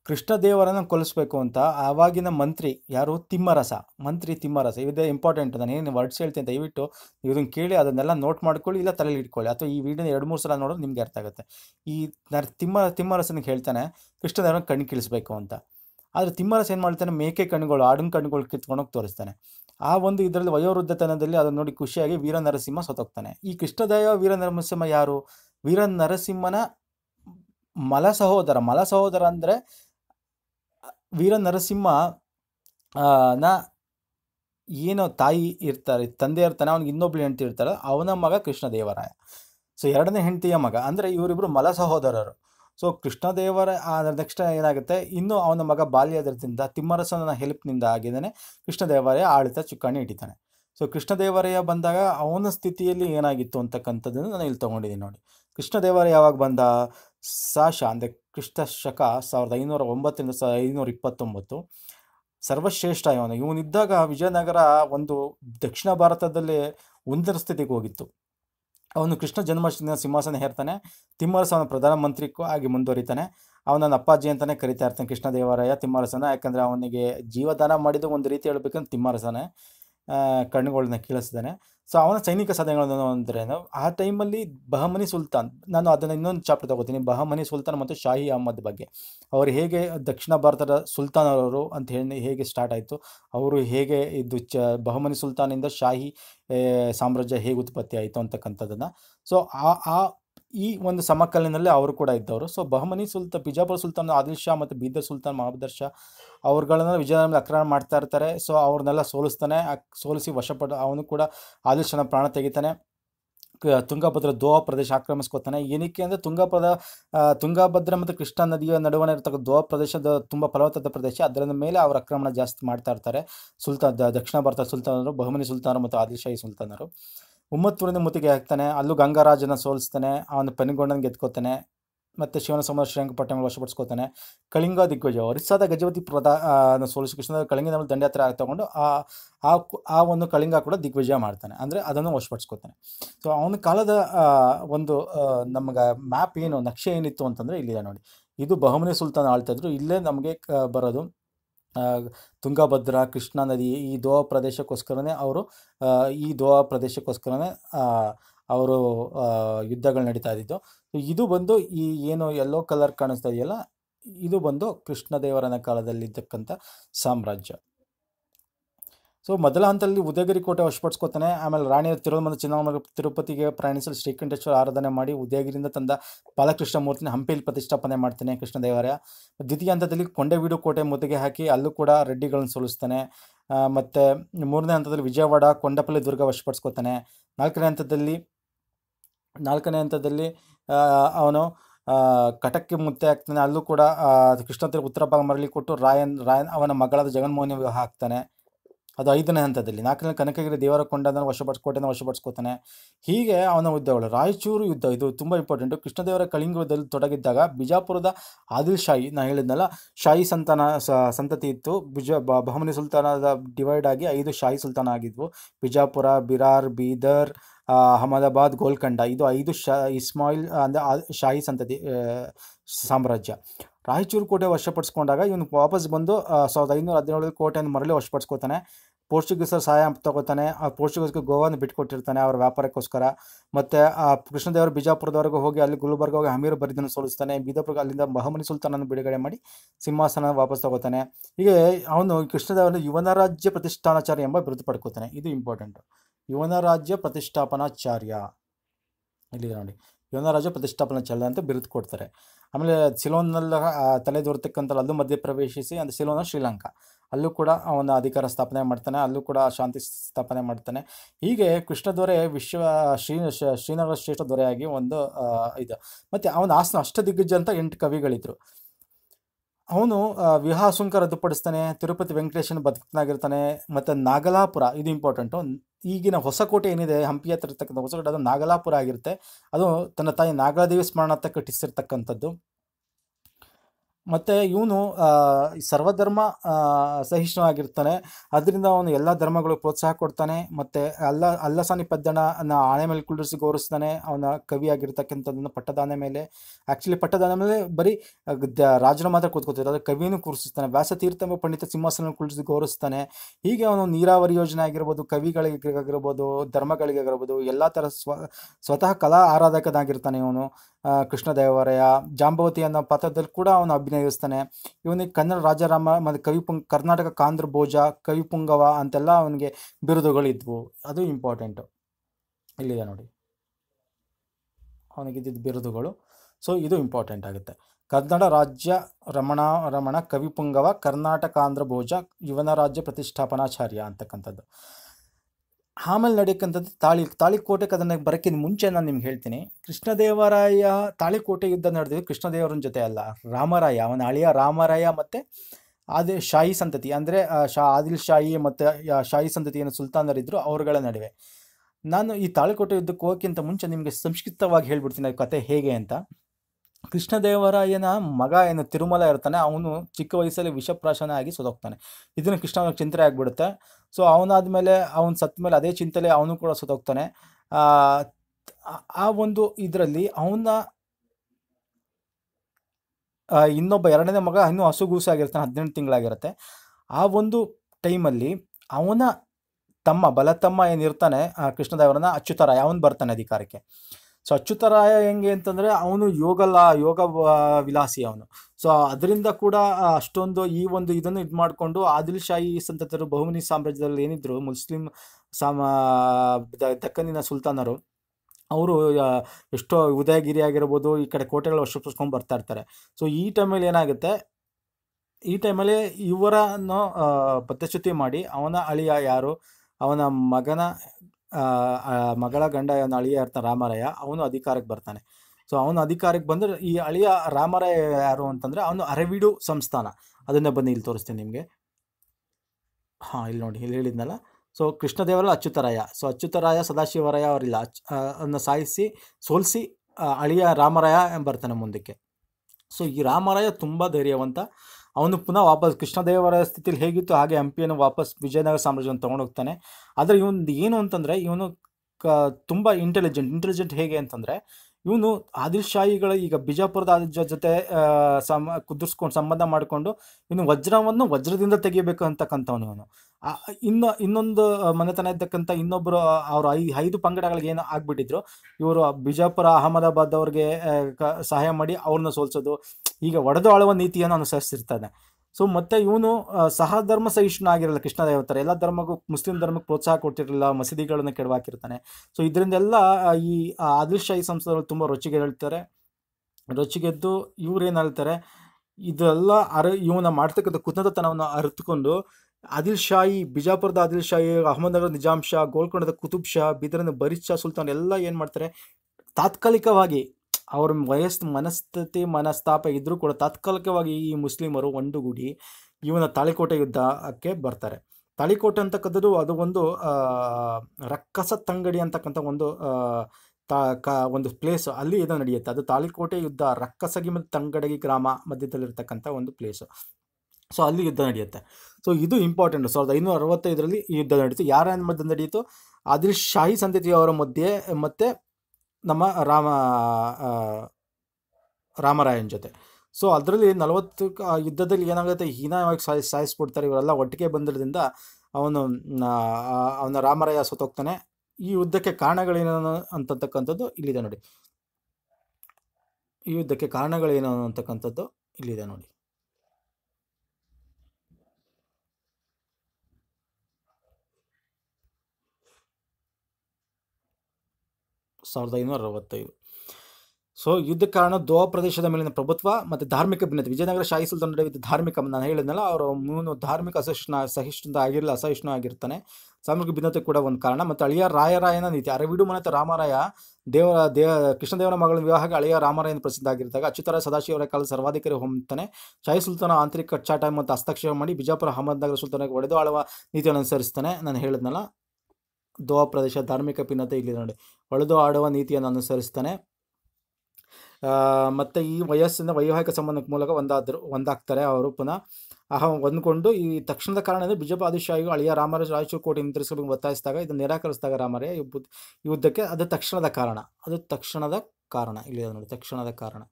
ಕೃಷ್ಣದೇವರನ್ನು ಕೊಲಿಸ್ಬೇಕು ಅಂತ ಆವಾಗಿನ ಮಂತ್ರಿ ಯಾರು ತಿಮ್ಮರಸ ಮಂತ್ರಿ ತಿಮ್ಮರಸ ಇದೇ ಇಂಪಾರ್ಟೆಂಟ್ ನಾನು ಏನು ವರ್ಡ್ಸ್ ಹೇಳ್ತೀನಿ ದಯವಿಟ್ಟು ಇದನ್ನು ಕೇಳಿ ಅದನ್ನೆಲ್ಲ ನೋಟ್ ಮಾಡ್ಕೊಳ್ಳಿ ಇಲ್ಲ ತಲೆಯಲ್ಲಿ ಇಟ್ಕೊಳ್ಳಿ ಅಥವಾ ಈ ವಿಡಿಯೋನ ಎರಡು ಮೂರು ಸಲ ನೋಡೋದು ನಿಮಗೆ ಅರ್ಥ ಆಗುತ್ತೆ ಈ ನಾನು ತಿಮ್ಮ ತಿಮ್ಮರಸನಿಗೆ ಹೇಳ್ತಾನೆ ಕೃಷ್ಣದೇವರ ಕಣ್ಣು ಕೀಳಿಸ್ಬೇಕು ಅಂತ ಆದರೆ ತಿಮ್ಮರಸ ಏನು ಮಾಡ್ತಾನೆ ಮೇಕೆ ಕಣ್ಣುಗಳು ಆಡಿನ ಕಣ್ಣುಗಳು ಕಿತ್ಕೊಂಡೋಗಿ ತೋರಿಸ್ತಾನೆ ಆ ಒಂದು ಇದರಲ್ಲಿ ವಯೋವೃದ್ಧತನದಲ್ಲಿ ಅದನ್ನು ನೋಡಿ ಖುಷಿಯಾಗಿ ವೀರ ನರಸಿಂಹ ಸೊತೋಗ್ತಾನೆ ಈ ಕೃಷ್ಣದೇವ ವೀರ ನರಸಿಂಹ ಯಾರು ವೀರ ನರಸಿಂಹನ ಮಲ ಸಹೋದರ ಮಲ ಸಹೋದರ ಅಂದರೆ ವೀರ ನರಸಿಂಹ ನ ಏನು ತಾಯಿ ಇರ್ತಾರೆ ತಂದೆ ಇರ್ತಾನೆ ಅವ್ನಿಗೆ ಇನ್ನೊಬ್ಳು ಹೆಂಡತಿ ಇರ್ತಾರೆ ಅವನ ಮಗ ಕೃಷ್ಣದೇವರಾಯ ಸೊ ಎರಡನೇ ಹೆಂಡತಿಯ ಮಗ ಅಂದರೆ ಇವರಿಬ್ಬರು ಮಲ ಸಹೋದರರು ಸೊ ಕೃಷ್ಣದೇವರ ಅದರ ನೆಕ್ಸ್ಟ್ ಏನಾಗುತ್ತೆ ಇನ್ನು ಅವನ ಮಗ ಬಾಲ್ಯದರದಿಂದ ತಿಮ್ಮರಸನ ಹೆಲ್ಪ್ನಿಂದ ಆಗಿದ್ದಾನೆ ದೇವರಾಯ ಆಳಿತ ಚುಕ್ಕಾಣಿ ಹಿಡಿತಾನೆ ಸೊ ಕೃಷ್ಣದೇವರಾಯ ಬಂದಾಗ ಅವನ ಸ್ಥಿತಿಯಲ್ಲಿ ಏನಾಗಿತ್ತು ಅಂತಕ್ಕಂಥದ್ದನ್ನು ನಾನು ಇಲ್ಲಿ ತೊಗೊಂಡಿದ್ದೀನಿ ನೋಡಿ ಕೃಷ್ಣದೇವರಾಯ ಯಾವಾಗ ಬಂದ ಸಾಶ ಅಂದರೆ ಕ್ರಿಸ್ತ ಶಕ ಸಾವಿರದ ಐನೂರ ಒಂಬತ್ತರಿಂದ ಸಾವಿರದ ಐನೂರ ಇಪ್ಪತ್ತೊಂಬತ್ತು ಸರ್ವಶ್ರೇಷ್ಠ ಇವನು ಇವನಿದ್ದಾಗ ವಿಜಯನಗರ ಒಂದು ದಕ್ಷಿಣ ಭಾರತದಲ್ಲಿ ಉಂದರ ಸ್ಥಿತಿಗೆ ಹೋಗಿತ್ತು ಅವನು ಕೃಷ್ಣ ಜನ್ಮಾಷ್ಟಮಿನ ಸಿಂಹಾಸನ ಹೇರ್ತಾನೆ ತಿಮ್ಮರಸ ಅವನ ಪ್ರಧಾನಮಂತ್ರಿಗೂ ಆಗಿ ಮುಂದುವರಿತಾನೆ ಅವನನ್ನು ಅಪ್ಪಾಜಿ ಅಂತಲೇ ಕರಿತಾ ಇರ್ತಾನೆ ಕೃಷ್ಣದೇವರಾಯ ತಿಮ್ಮರಸನ ಯಾಕಂದರೆ ಅವನಿಗೆ ಜೀವದಾನ ಮಾಡಿದ್ದು ಒಂದು ರೀತಿ ಹೇಳ್ಬೇಕಂದ್ರೆ ತಿಮ್ಮರಸನೇ ಕಣ್ಣುಗಳನ್ನ ಕೀಳಿಸ್ತಾನೆ ಸೊ ಅವನ ಸೈನಿಕ ಸಾಧನೆಗಳನ್ನು ಅಂದರೆ ಆ ಟೈಮಲ್ಲಿ ಬಹಮನಿ ಸುಲ್ತಾನ್ ನಾನು ಅದನ್ನು ಇನ್ನೊಂದು ಚಾಪ್ಟರ್ ತಗೋತೀನಿ ಬಹಮನಿ ಸುಲ್ತಾನ್ ಮತ್ತು ಶಾಹಿ ಅಹಮ್ಮದ್ ಬಗ್ಗೆ ಅವರು ಹೇಗೆ ದಕ್ಷಿಣ ಭಾರತದ ಸುಲ್ತಾನ್ ಅವರು ಅಂತ ಹೇಳಿ ಹೇಗೆ ಸ್ಟಾರ್ಟ್ ಆಯಿತು ಅವರು ಹೇಗೆ ಇದು ಚ ಬಹಮನಿ ಸುಲ್ತಾನಿಂದ ಶಾಹಿ ಸಾಮ್ರಾಜ್ಯ ಹೇಗೆ ಉತ್ಪತ್ತಿ ಆಯಿತು ಅಂತಕ್ಕಂಥದ್ದನ್ನು ಸೊ ಆ ಆ ಈ ಒಂದು ಸಮಕಲಿನಲ್ಲಿ ಅವರು ಕೂಡ ಇದ್ದವರು ಸೊ ಬಹಮನಿ ಸುಲ್ತಾನ್ ಬಿಜಾಪುರ ಸುಲ್ತಾನ್ ಆದಿಲ್ ಶಾ ಮತ್ತು ಬೀದರ್ ಸುಲ್ತಾನ್ ಮಹಬದರ್ ಶಾ ಅವ್ರಗಳನ್ನ ವಿಜಯನಗರದಲ್ಲಿ ಆಕ್ರಮಣ ಮಾಡ್ತಾ ಇರ್ತಾರೆ ಸೊ ಅವ್ರನ್ನೆಲ್ಲ ಸೋಲಿಸ್ತಾನೆ ಸೋಲಿಸಿ ವಶಪಡ ಅವನು ಕೂಡ ಆದಿಲ್ ಶಾನ ಪ್ರಾಣ ತೆಗಿತಾನೆ ತುಂಗಭದ್ರ ದೋಹಾ ಪ್ರದೇಶ ಆಕ್ರಮಿಸ್ಕೋತಾನೆ ಏನಕ್ಕೆ ಅಂದರೆ ತುಂಗಭದ್ರ ತುಂಗಭದ್ರ ಮತ್ತು ಕೃಷ್ಣಾ ನದಿಯ ನಡುವಣ ಇರತಕ್ಕ ದೋಹ ಪ್ರದೇಶದ ತುಂಬ ಫಲವತ್ತಾದ ಪ್ರದೇಶ ಅದರ ಮೇಲೆ ಅವರು ಆಕ್ರಮಣ ಜಾಸ್ತಿ ಮಾಡ್ತಾ ಇರ್ತಾರೆ ಸುಲ್ತಾನ್ ದಕ್ಷಿಣ ಭಾರತ ಸುಲ್ತಾನರು ಬಹುಮನಿ ಸುಲ್ತಾನರು ಮತ್ತು ಆದಿಲ್ ಶಾಹಿ ಸುಲ್ತಾನರು ಉಮ್ಮತ್ತೂರಿನ ಮುತ್ತಿಗೆ ಹಾಕ್ತಾನೆ ಅಲ್ಲೂ ಗಂಗರಾಜನ ಸೋಲಿಸ್ತಾನೆ ಅವನು ಪೆನ್ಗೊಂಡನ ಗೆದ್ಕೋತಾನೆ ಮತ್ತು ಶಿವನ ಸಮುದ್ರ ಶ್ರೀರಂಗಪಟ್ಟಣ ವಶಪಡಿಸ್ಕೋತಾನೆ ಕಳಿಂಗ ದಿಗ್ಗಜ ಒರಿಸ್ಸಾದ ಗಜಪತಿ ಪ್ರಧಾ ಸೋಲಿಸಿ ಕೃಷ್ಣ ಕಳಿಂಗದ ದಂಡಯಾತ್ರೆ ಆಗಿ ತಗೊಂಡು ಆ ಆ ಒಂದು ಕಳಿಂಗ ಕೂಡ ದಿಗ್ವಿಜಯ ಮಾಡ್ತಾನೆ ಅಂದರೆ ಅದನ್ನು ವಶಪಡಿಸ್ಕೋತಾನೆ ಸೊ ಅವನ ಕಾಲದ ಒಂದು ನಮಗೆ ಮ್ಯಾಪ್ ಏನು ನಕ್ಷೆ ಏನಿತ್ತು ಅಂತಂದರೆ ಇಲ್ಲಿದೆ ನೋಡಿ ಇದು ಬಹಮನಿ ಸುಲ್ತಾನ್ ಆಳ್ತಾಯಿದ್ರು ಇಲ್ಲೇ ನಮಗೆ ಬರೋದು ತುಂಗಭದ್ರಾ ಕೃಷ್ಣಾ ನದಿ ಈ ಗೋವಾ ಪ್ರದೇಶಕ್ಕೋಸ್ಕರನೇ ಅವರು ಈ ಗೋವಾ ಪ್ರದೇಶಕ್ಕೋಸ್ಕರನೇ ಅವರು ಯುದ್ಧಗಳು ನಡೀತಾ ಇದ್ದಿದ್ದು ಇದು ಬಂದು ಈ ಏನು ಯೆಲ್ಲೋ ಕಲರ್ ಕಾಣಿಸ್ತಾ ಇದೆಯಲ್ಲ ಇದು ಬಂದು ಕೃಷ್ಣದೇವರನ ಕಾಲದಲ್ಲಿದ್ದಕ್ಕಂಥ ಸಾಮ್ರಾಜ್ಯ ಸೊ ಮೊದಲ ಹಂತದಲ್ಲಿ ಉದಯಗಿರಿ ಕೋಟೆ ವಶಪಡಿಸ್ಕೋತಾನೆ ಆಮೇಲೆ ರಾಣಿಯ ತಿರುಮಲ ಚಿನ್ನಮಗ ತಿರುಪತಿಗೆ ಪ್ರಯಾಣಿಸಲು ಶ್ರೀಕಂಠೇಶ್ವರ ಆರಾಧನೆ ಮಾಡಿ ಉದಯಗಿರಿಯಿಂದ ತಂದ ಬಾಲಕೃಷ್ಣ ಮೂರ್ತಿನ ಹಂಪಿಯಲ್ಲಿ ಪ್ರತಿಷ್ಠಾಪನೆ ಮಾಡ್ತಾನೆ ಕೃಷ್ಣ ದೇವರ ದ್ವಿತೀಯ ಹಂತದಲ್ಲಿ ಕೊಂಡೆವೀಡು ಕೋಟೆ ಮುತ್ತಿಗೆ ಹಾಕಿ ಅಲ್ಲೂ ಕೂಡ ರೆಡ್ಡಿಗಳನ್ನು ಸೋಲಿಸ್ತಾನೆ ಮತ್ತು ಮೂರನೇ ಹಂತದಲ್ಲಿ ವಿಜಯವಾಡ ಕೊಂಡಪಲ್ಲಿ ದುರ್ಗ ವಶಪಡಿಸ್ಕೋತಾನೆ ನಾಲ್ಕನೇ ಹಂತದಲ್ಲಿ ನಾಲ್ಕನೇ ಹಂತದಲ್ಲಿ ಅವನು ಕಟಕ್ಕೆ ಮುತ್ತೆ ಹಾಕ್ತಾನೆ ಅಲ್ಲೂ ಕೂಡ ಕೃಷ್ಣ ಉತ್ತರ ಭಾಗ ಮರಳಿ ಕೊಟ್ಟು ರಾಯನ್ ರಾಯನ್ ಅವನ ಮಗಳಾದ ವಿವಾಹ ಹಾಕ್ತಾನೆ ಅದು ಐದನೇ ಹಂತದಲ್ಲಿ ನಾಲ್ಕನೇ ಕನಕಗಿರಿ ದೇವರ ಕೊಂಡದನ್ನು ವಶಪಡಿಸ್ಕೋಟೆನ ವಶಪಡಿಸ್ಕೋತಾನೆ ಹೀಗೆ ಅವನ ಯುದ್ಧಗಳು ರಾಯಚೂರು ಯುದ್ಧ ಇದು ತುಂಬ ಇಂಪಾರ್ಟೆಂಟು ಕೃಷ್ಣದೇವರ ಕಳಿಂಗದಲ್ಲಿ ತೊಡಗಿದ್ದಾಗ ಬಿಜಾಪುರದ ಆದಿಲ್ ಶಾಹಿ ನಾನು ಹೇಳಿದ್ನಲ್ಲ ಶಾಹಿ ಸಂತಾನ ಸಂತತಿ ಇತ್ತು ಬಿಜಾ ಬಹಮನಿ ಸುಲ್ತಾನದ ಡಿವೈಡ್ ಆಗಿ ಐದು ಶಾಹಿ ಸುಲ್ತಾನ ಆಗಿದ್ವು ಬಿಜಾಪುರ ಬಿರಾರ್ ಬೀದರ್ ಅಹಮದಾಬಾದ್ ಗೋಲ್ಕಂಡ ಇದು ಐದು ಶಾ ಇಸ್ಮಾಯಿಲ್ ಅಂದರೆ ಶಾಹಿ ಸಂತತಿ ಸಾಮ್ರಾಜ್ಯ ರಾಯಚೂರು ಕೋಟೆ ವಶಪಡಿಸ್ಕೊಂಡಾಗ ಇವನು ವಾಪಸ್ ಬಂದು ಸಾವಿರದ ಐನೂರ ಹದಿನೇಳು ಕೋಟೆಯನ್ನು ಮರಳಿ ವಶಪಡಿಸ್ಕೋತಾನೆ ಪೋರ್ಚುಗೀಸರ ಸಹಾಯ ತಗೋತಾನೆ ಆ ಪೋರ್ಚುಗೀಸ್ಗೆ ಗೋವಾನ ಬಿಟ್ಕೊಟ್ಟಿರ್ತಾನೆ ಅವರ ವ್ಯಾಪಾರಕ್ಕೋಸ್ಕರ ಮತ್ತು ಆ ಕೃಷ್ಣದೇವರು ಬಿಜಾಪುರದವರೆಗೂ ಹೋಗಿ ಅಲ್ಲಿ ಗುಲ್ಬರ್ಗ ಹೋಗಿ ಹಮೀರ್ ಬರಿದನ್ನು ಸೋಲಿಸ್ತಾನೆ ಬೀದರ್ಬರ್ಗ ಅಲ್ಲಿಂದ ಮಹಮನಿ ಸುಲ್ತಾನನ್ನು ಬಿಡುಗಡೆ ಮಾಡಿ ಸಿಂಹಾಸನ ವಾಪಸ್ ತಗೋತಾನೆ ಹೀಗೆ ಅವನು ಕೃಷ್ಣದೇವನ ಯುವನರಾಜ್ಯ ಪ್ರತಿಷ್ಠಾನಾಚಾರ್ಯ ಎಂಬ ಬಿರುದು ಪಡ್ಕೋತಾನೆ ಇದು ಇಂಪಾರ್ಟೆಂಟು ಯುವನರಾಜ್ಯ ಪ್ರತಿಷ್ಠಾಪನಾಚಾರ್ಯ ಇಲ್ಲಿ ನೋಡಿ ಯುವನರಾಜ್ಯ ಪ್ರತಿಷ್ಠಾಪನಾಚಾರ್ಯ ಅಂತ ಬಿರುದು ಕೊಡ್ತಾರೆ ಆಮೇಲೆ ಸಿಲೋನ್ನಲ್ಲಿ ತಲೆದೋರ್ತಕ್ಕಂಥ ಅಲ್ಲೂ ಮಧ್ಯ ಪ್ರವೇಶಿಸಿ ಅಂದರೆ ಸಿಲೋನ ಶ್ರೀಲಂಕಾ ಅಲ್ಲೂ ಕೂಡ ಅವನ ಅಧಿಕಾರ ಸ್ಥಾಪನೆ ಮಾಡ್ತಾನೆ ಅಲ್ಲೂ ಕೂಡ ಶಾಂತಿ ಸ್ಥಾಪನೆ ಮಾಡ್ತಾನೆ ಹೀಗೆ ಕೃಷ್ಣ ದೊರೆ ವಿಶ್ವ ಶ್ರೀ ಶ್ರೀನಗರ ಶ್ರೇಷ್ಠ ದೊರೆಯಾಗಿ ಒಂದು ಇದು ಮತ್ತು ಅವನ ಆಸನ ದಿಗ್ಗಜ ಅಂತ ಎಂಟು ಕವಿಗಳಿದ್ರು ಅವನು ವಿವಾಹ ಸುಂಕ ರದ್ದುಪಡಿಸ್ತಾನೆ ತಿರುಪತಿ ವೆಂಕಟೇಶನ ಬದುಕನಾಗಿರ್ತಾನೆ ಮತ್ತು ನಾಗಲಾಪುರ ಇದು ಇಂಪಾರ್ಟೆಂಟು ಈಗಿನ ಹೊಸಕೋಟೆ ಏನಿದೆ ಹಂಪಿ ಹತ್ರ ಇರ್ತಕ್ಕಂಥ ಹೊಸಕೋಟೆ ಅದು ನಾಗಲಾಪುರ ಆಗಿರುತ್ತೆ ಅದು ತನ್ನ ತಾಯಿ ನಾಗಲಾದೇವಿ ಸ್ಮರಣಾರ್ಥ ಕಟ್ಟಿಸಿರ್ತಕ್ಕಂಥದ್ದು ಮತ್ತು ಇವನು ಸರ್ವಧರ್ಮ ಸಹಿಷ್ಣು ಆಗಿರ್ತಾನೆ ಅದರಿಂದ ಅವನು ಎಲ್ಲ ಧರ್ಮಗಳು ಪ್ರೋತ್ಸಾಹ ಕೊಡ್ತಾನೆ ಮತ್ತು ಅಲ್ಲ ಅಲ್ಲಸಾನಿ ಪದ್ದಣನ ಆನೆ ಮೇಲೆ ಕುಳ್ಳಿರಿಸಿ ಗೌರವಿಸ್ತಾನೆ ಅವನ ಕವಿ ಆಗಿರ್ತಕ್ಕಂಥದ್ದನ್ನು ಪಟ್ಟದಾನೆ ಮೇಲೆ ಆ್ಯಕ್ಚುಲಿ ಪಟ್ಟದಾನೆ ಮೇಲೆ ಬರೀ ರಾಜನ ಮಾತ್ರ ಕೂತ್ಕೋತಾರೆ ಅದು ಕವಿಯನ್ನು ಕೂರಿಸ್ತಾನೆ ವ್ಯಾಸತೀರ್ಥ ಎಂಬ ಪಂಡಿತ ಸಿಂಹಾಸನ ಕುಳ್ಳಿಸಿ ಗೌರವಿಸ್ತಾನೆ ಹೀಗೆ ಅವನು ನೀರಾವರಿ ಯೋಜನೆ ಆಗಿರ್ಬೋದು ಕವಿಗಳಿಗಾಗಿರ್ಬೋದು ಧರ್ಮಗಳಿಗಾಗಿರ್ಬೋದು ಎಲ್ಲ ಥರ ಸ್ವ ಸ್ವತಃ ಕಲಾ ಆರಾಧಕನಾಗಿರ್ತಾನೆ ಇವನು ಕೃಷ್ಣದೇವರಾಯ ಜಾಂಬವತಿ ಅನ್ನೋ ಪಾತ್ರದಲ್ಲಿ ಕೂಡ ಅವನು ಅಭಿನಯಿಸ್ತಾನೆ ಇವನಿಗೆ ಕನ್ನಡ ರಾಜಾರಾಮ ಮತ್ತು ಕವಿಪುಂಗ್ ಕರ್ನಾಟಕ ಕಾಂಧ್ರ ಭೋಜ ಪುಂಗವ ಅಂತೆಲ್ಲ ಅವನಿಗೆ ಬಿರುದುಗಳಿದ್ವು ಅದು ಇಂಪಾರ್ಟೆಂಟು ಇಲ್ಲಿದೆ ನೋಡಿ ಅವನಿಗೆ ಇದ್ದಿದ್ದ ಬಿರುದುಗಳು ಸೊ ಇದು ಇಂಪಾರ್ಟೆಂಟ್ ಆಗುತ್ತೆ ಕನ್ನಡ ರಾಜ್ಯ ರಮಣ ರಮಣ ಕವಿಪುಂಗವ ಆಂಧ್ರ ಭೋಜ ಯುವನ ರಾಜ್ಯ ಪ್ರತಿಷ್ಠಾಪನಾಚಾರ್ಯ ಅಂತಕ್ಕಂಥದ್ದು ಆಮೇಲೆ ನಡೆಯಕ್ಕಂಥದ್ದು ತಾಳಿ ತಾಳಿಕೋಟೆ ಅದನ್ನು ಬರೋಕ್ಕಿಂತ ಮುಂಚೆ ನಾನು ನಿಮ್ಗೆ ಹೇಳ್ತೀನಿ ಕೃಷ್ಣದೇವರಾಯ ತಾಳಿಕೋಟೆ ಯುದ್ಧ ನಡೆದಿದ್ದು ಕೃಷ್ಣದೇವರನ ಜೊತೆ ಅಲ್ಲ ರಾಮರಾಯ ಅವನ ಅಳಿಯ ರಾಮರಾಯ ಮತ್ತು ಆದಿ ಶಾಹಿ ಸಂತತಿ ಅಂದರೆ ಶಾ ಆದಿಲ್ ಶಾಹಿ ಮತ್ತು ಶಾಹಿ ಸಂತತಿ ಏನು ಸುಲ್ತಾನರಿದ್ದರು ಅವರುಗಳ ನಡುವೆ ನಾನು ಈ ತಾಳಿಕೋಟೆ ಯುದ್ಧಕ್ಕೆ ಹೋಗೋಕ್ಕಿಂತ ಮುಂಚೆ ನಿಮಗೆ ಸಂಸ್ಕೃತವಾಗಿ ಹೇಳ್ಬಿಡ್ತೀನಿ ಕತೆ ಹೇಗೆ ಅಂತ ಕೃಷ್ಣದೇವರಾಯನ ಮಗ ಏನು ತಿರುಮಲ ಇರ್ತಾನೆ ಅವನು ಚಿಕ್ಕ ವಯಸ್ಸಲ್ಲಿ ವಿಷಪ್ರಾಶನ ಆಗಿ ಸೊದೋಗ್ತಾನೆ ಇದನ್ನು ಕೃಷ್ಣನ ಚಿಂತನೆ ಆಗಿಬಿಡುತ್ತೆ ಸೊ ಅವನಾದ ಮೇಲೆ ಅವನು ಸತ್ತ ಮೇಲೆ ಅದೇ ಚಿಂತೆಲೆ ಅವನು ಕೂಡ ಸೊದೋಗ್ತಾನೆ ಆ ಒಂದು ಇದರಲ್ಲಿ ಅವನ ಇನ್ನೊಬ್ಬ ಎರಡನೇ ಮಗ ಇನ್ನೂ ಆಗಿರ್ತಾನೆ ಹದಿನೆಂಟು ತಿಂಗಳಾಗಿರುತ್ತೆ ಆ ಒಂದು ಟೈಮಲ್ಲಿ ಅವನ ತಮ್ಮ ಬಲತಮ್ಮ ಏನಿರ್ತಾನೆ ಕೃಷ್ಣದೇವರನ್ನ ಅಚ್ಚುತಾರಾಯ ಅವನು ಬರ್ತಾನೆ ಅಧಿಕಾರಕ್ಕೆ ಸೊ ಅಚ್ಯುತರಾಯ ಹೆಂಗೆ ಅಂತಂದರೆ ಅವನು ಯೋಗಲ ಯೋಗ ವಿಲಾಸಿ ಅವನು ಸೊ ಅದರಿಂದ ಕೂಡ ಅಷ್ಟೊಂದು ಈ ಒಂದು ಇದನ್ನು ಇದು ಮಾಡಿಕೊಂಡು ಆದಿಲ್ ಶಾಹಿ ಸಂತತರು ಬಹುಮನಿ ಸಾಮ್ರಾಜ್ಯದಲ್ಲಿ ಏನಿದ್ರು ಮುಸ್ಲಿಂ ಸಾಮ ದಕ್ಕನಿನ ಸುಲ್ತಾನರು ಅವರು ಎಷ್ಟೋ ಉದಯಗಿರಿ ಆಗಿರ್ಬೋದು ಈ ಕಡೆ ಕೋಟೆಗಳು ಪಡಿಸ್ಕೊಂಡು ಬರ್ತಾ ಇರ್ತಾರೆ ಸೊ ಈ ಟೈಮಲ್ಲಿ ಏನಾಗುತ್ತೆ ಈ ಟೈಮಲ್ಲಿ ಇವರನ್ನು ಪದಚ್ಯುತಿ ಮಾಡಿ ಅವನ ಅಳಿಯ ಯಾರು ಅವನ ಮಗನ ಮಗಳ ಗಂಡ ಅವನ ಅಳಿಯ ಇರ್ತಾನೆ ರಾಮರಾಯ ಅವನು ಅಧಿಕಾರಕ್ಕೆ ಬರ್ತಾನೆ ಸೊ ಅವನು ಅಧಿಕಾರಕ್ಕೆ ಬಂದರೆ ಈ ಅಳಿಯ ರಾಮರಾಯ ಯಾರು ಅಂತಂದರೆ ಅವನು ಅರವಿಡು ಸಂಸ್ಥಾನ ಅದನ್ನೇ ಬಂದು ಇಲ್ಲಿ ತೋರಿಸ್ತೀನಿ ನಿಮಗೆ ಹಾಂ ಇಲ್ಲಿ ನೋಡಿ ಇಲ್ಲಿ ಹೇಳಿದ್ನಲ್ಲ ಸೊ ಕೃಷ್ಣದೇವರಲ್ಲಿ ಅಚ್ಯುತರಾಯ ಸೊ ಅಚ್ಯುತರಾಯ ಸದಾಶಿವರಾಯ ಅವರಿಲ್ಲ ಅಚ್ ಅನ್ನು ಸಾಯಿಸಿ ಸೋಲಿಸಿ ಅಳಿಯ ರಾಮರಾಯ ಬರ್ತಾನೆ ಮುಂದಕ್ಕೆ ಸೊ ಈ ರಾಮರಾಯ ತುಂಬ ಧೈರ್ಯವಂತ ಅವನು ಪುನಃ ವಾಪಸ್ ಕೃಷ್ಣದೇವರ ಸ್ಥಿತಿಲಿ ಹೇಗಿತ್ತು ಹಾಗೆ ಹಂಪಿಯನ್ನು ವಾಪಸ್ ವಿಜಯನಗರ ಸಾಮ್ರಾಜ್ಯವನ್ನು ಹೋಗ್ತಾನೆ ಆದರೆ ಇವನು ಏನು ಅಂತಂದರೆ ಇವನು ಕ ತುಂಬ ಇಂಟೆಲಿಜೆಂಟ್ ಇಂಟೆಲಿಜೆಂಟ್ ಹೇಗೆ ಅಂತಂದರೆ ಇವನು ಆದಿಲ್ಶಾಹಿಗಳ ಈಗ ಬಿಜಾಪುರದ ಆದಿಲ್ಶಾ ಜೊತೆ ಸಮ ಕುದುರಿಸ್ಕೊಂಡು ಸಂಬಂಧ ಮಾಡಿಕೊಂಡು ಇವನು ವಜ್ರವನ್ನು ವಜ್ರದಿಂದ ತೆಗಿಬೇಕು ಅಂತಕ್ಕಂಥವನು ಇವನು ಇನ್ನು ಇನ್ನೊಂದು ಮನೆತನ ಇದ್ದಕ್ಕಂಥ ಇನ್ನೊಬ್ಬರು ಅವ್ರ ಐ ಐದು ಪಂಗಡಗಳಿಗೆ ಏನು ಆಗ್ಬಿಟ್ಟಿದ್ರು ಇವರು ಬಿಜಾಪುರ ಅಹಮದಾಬಾದ್ ಅವ್ರಿಗೆ ಸಹಾಯ ಮಾಡಿ ಅವ್ರನ್ನ ಸೋಲ್ಸೋದು ಈಗ ಒಡೆದು ಆಳುವ ನೀತಿಯನ್ನು ಅನುಸರಿಸಿರ್ತಾನೆ ಸೊ ಮತ್ತೆ ಇವನು ಸಹ ಧರ್ಮ ಸಹಿಷ್ಣು ಆಗಿರಲ್ಲ ಕೃಷ್ಣದೇವ ಥರ ಎಲ್ಲ ಧರ್ಮಕ್ಕೂ ಮುಸ್ಲಿಂ ಧರ್ಮಕ್ಕೆ ಪ್ರೋತ್ಸಾಹ ಕೊಡ್ತಿರ್ಲಿಲ್ಲ ಮಸೀದಿಗಳನ್ನು ಕೆಡವಾಕಿರ್ತಾನೆ ಸೊ ಇದರಿಂದೆಲ್ಲ ಈ ಆದಿಲ್ಶಾಹಿ ಸಂಸ್ಥೆಗಳು ತುಂಬ ರೊಚ್ಚಿಗೆ ಹೇಳ್ತಾರೆ ರೊಚ್ಚಿಗೆದ್ದು ಇವ್ರು ಏನ್ ಹೇಳ್ತಾರೆ ಇದೆಲ್ಲ ಅರ ಇವನ ಮಾಡ್ತಕ್ಕಂಥ ಕುತಂತ್ರತನವನ್ನು ಅರಿತುಕೊಂಡು ಆದಿಲ್ ಶಾಹಿ ಬಿಜಾಪುರದ ಆದಿಲ್ ಶಾಹಿ ಅಹಮದ್ ನಗರ ನಿಜಾಮ್ ಶಾ ಗೋಲ್ಕೊಂಡದ ಕುತುಬ್ ಶಾ ಬೀದರ್ನ ಬರೀದ್ ಶಾ ಸುಲ್ತಾನ್ ಎಲ್ಲ ಏನು ಮಾಡ್ತಾರೆ ತಾತ್ಕಾಲಿಕವಾಗಿ ಅವ್ರ ವಯಸ್ ಮನಸ್ಥಿತಿ ಮನಸ್ತಾಪ ಇದ್ದರೂ ಕೂಡ ತಾತ್ಕಾಲಿಕವಾಗಿ ಈ ಮುಸ್ಲಿಮರು ಒಂದುಗೂಡಿ ಇವನ ತಾಳಿಕೋಟೆ ಯುದ್ಧಕ್ಕೆ ಬರ್ತಾರೆ ತಾಳಿಕೋಟೆ ಅಂತಕ್ಕಂಥದ್ದು ಅದು ಒಂದು ರಕ್ಕಸ ತಂಗಡಿ ಅಂತಕ್ಕಂಥ ಒಂದು ತಾ ಒಂದು ಪ್ಲೇಸು ಅಲ್ಲಿ ಇದು ನಡೆಯುತ್ತೆ ಅದು ತಾಳಿಕೋಟೆ ಯುದ್ಧ ರಕ್ಕಸಗಿ ಮತ್ತು ತಂಗಡಗಿ ಗ್ರಾಮ ಮಧ್ಯದಲ್ಲಿರ್ತಕ್ಕಂಥ ಒಂದು ಪ್ಲೇಸು ಸೊ ಅಲ್ಲಿ ಯುದ್ಧ ನಡೆಯುತ್ತೆ ಸೊ ಇದು ಇಂಪಾರ್ಟೆಂಟ್ ಸಾವಿರದ ಐನೂರ ಅರವತ್ತೈದರಲ್ಲಿ ಯುದ್ಧ ನಡೀತು ಯಾರ ಮಧ್ಯ ನಡೆಯಿತು ಆದಿಲ್ ಶಾಹಿ ಸಂತತಿಯವರ ಮಧ್ಯೆ ಮತ್ತೆ ನಮ್ಮ ರಾಮ ರಾಮರಾಯನ ಜೊತೆ ಸೊ ಅದರಲ್ಲಿ ನಲವತ್ತು ಯುದ್ಧದಲ್ಲಿ ಏನಾಗುತ್ತೆ ಹೀನವಾಗಿ ಸಾಯಿ ಸಾಯಿಸ್ಬಿಡ್ತಾರೆ ಇವರೆಲ್ಲ ಒಟ್ಟಿಗೆ ಬಂದಿರೋದ್ರಿಂದ ಅವನು ಅವನ ರಾಮರಾಯ ಸೋತೋಗ್ತಾನೆ ಈ ಯುದ್ಧಕ್ಕೆ ಕಾರಣಗಳೇನು ಅಂತಕ್ಕಂಥದ್ದು ಇಲ್ಲಿದೆ ನೋಡಿ ಈ ಯುದ್ಧಕ್ಕೆ ಕಾರಣಗಳೇನು ಅಂತಕ್ಕಂಥದ್ದು ಇಲ್ಲಿದೆ ನೋಡಿ ಸಾವಿರದ ಐನೂರ ಅರವತ್ತೈದು ಸೊ ಯುದ್ಧ ಕಾರಣ ದೋ ಪ್ರದೇಶದ ಮೇಲಿನ ಪ್ರಭುತ್ವ ಮತ್ತು ಧಾರ್ಮಿಕ ಭಿನ್ನತೆ ವಿಜಯನಗರ ಶಾಹಿ ಸುಲ್ತಾನರ ವಿದ್ಯೆ ಧಾರ್ಮಿಕ ನಾನು ಹೇಳಿದ್ನಲ್ಲ ಅವರು ಮೂನು ಧಾರ್ಮಿಕ ಅಸಹಿಷ್ಣು ಸಹಿಷ್ಣು ಆಗಿರಲಿಲ್ಲ ಅಸಹಿಷ್ಣು ಆಗಿರ್ತಾನೆ ಸಾಮೂಹಿಕ ಭಿನ್ನತೆ ಕೂಡ ಒಂದು ಕಾರಣ ಮತ್ತು ಅಳಿಯ ರಾಯರಾಯನ ನೀತಿ ಅರವಿಡು ಮನೆತ ರಾಮರಾಯ ದೇವರ ದೇವ ಕೃಷ್ಣದೇವನ ಮಗಳ ವಿವಾಹಕ್ಕೆ ಅಳಿಯ ರಾಮರಾಯನ ಪ್ರಸಿದ್ಧ ಆಗಿರ್ತಾಗ ಅಚ್ಯುತರ ಸದಾಶಿವರ ಕಾಲ ಸರ್ವಾಧಿಕಾರಿ ಹೊಮ್ತಾನೆ ಶಾಹಿ ಸುಲ್ತಾನ ಆಂತರಿಕ ಕಚ್ಚಾಟ ಮತ್ತು ಹಸ್ತಕ್ಷೇಪ ಮಾಡಿ ಬಿಜಾಪುರ ನಗರ ಸುಲ್ತಾನಕ್ಕೆ ಒಡೆದು ಆಳುವ ನೀತಿಯನ್ನು ಅನುಸರಿಸ್ತಾನೆ ನಾನು ಹೇಳಿದ್ನಲ್ಲ ದೋ ಪ್ರದೇಶ ಧಾರ್ಮಿಕ ಭಿನ್ನತೆ ಇಲ್ಲಿದೆ ನೋಡಿ ಒಳದು ಆಡುವ ನೀತಿಯನ್ನು ಅನುಸರಿಸ್ತಾನೆ ಮತ್ತು ಈ ವಯಸ್ಸಿನ ವೈವಾಹಿಕ ಸಂಬಂಧಕ್ಕೆ ಮೂಲಕ ಒಂದಾದರು ಒಂದಾಗ್ತಾರೆ ಅವರು ಪುನಃ ಅಹ ಹೊಂದ್ಕೊಂಡು ಈ ತಕ್ಷಣದ ಕಾರಣ ಬಿಜಪಾದಿಶಾಹಿಯು ಅಳಿಯ ರಾಯಚೂ ರಾಯಚೂರು ಹಿಂತಿರಿಸಬೇಕು ಒತ್ತಾಯಿಸಿದಾಗ ಇದನ್ನು ನಿರಾಕರಿಸಿದಾಗ ರಾಮರೇ ಯುದ್ಧಕ್ಕೆ ಅದು ತಕ್ಷಣದ ಕಾರಣ ಅದು ತಕ್ಷಣದ ಕಾರಣ ಇಲ್ಲಿದೆ ನೋಡಿ ತಕ್ಷಣದ ಕಾರಣ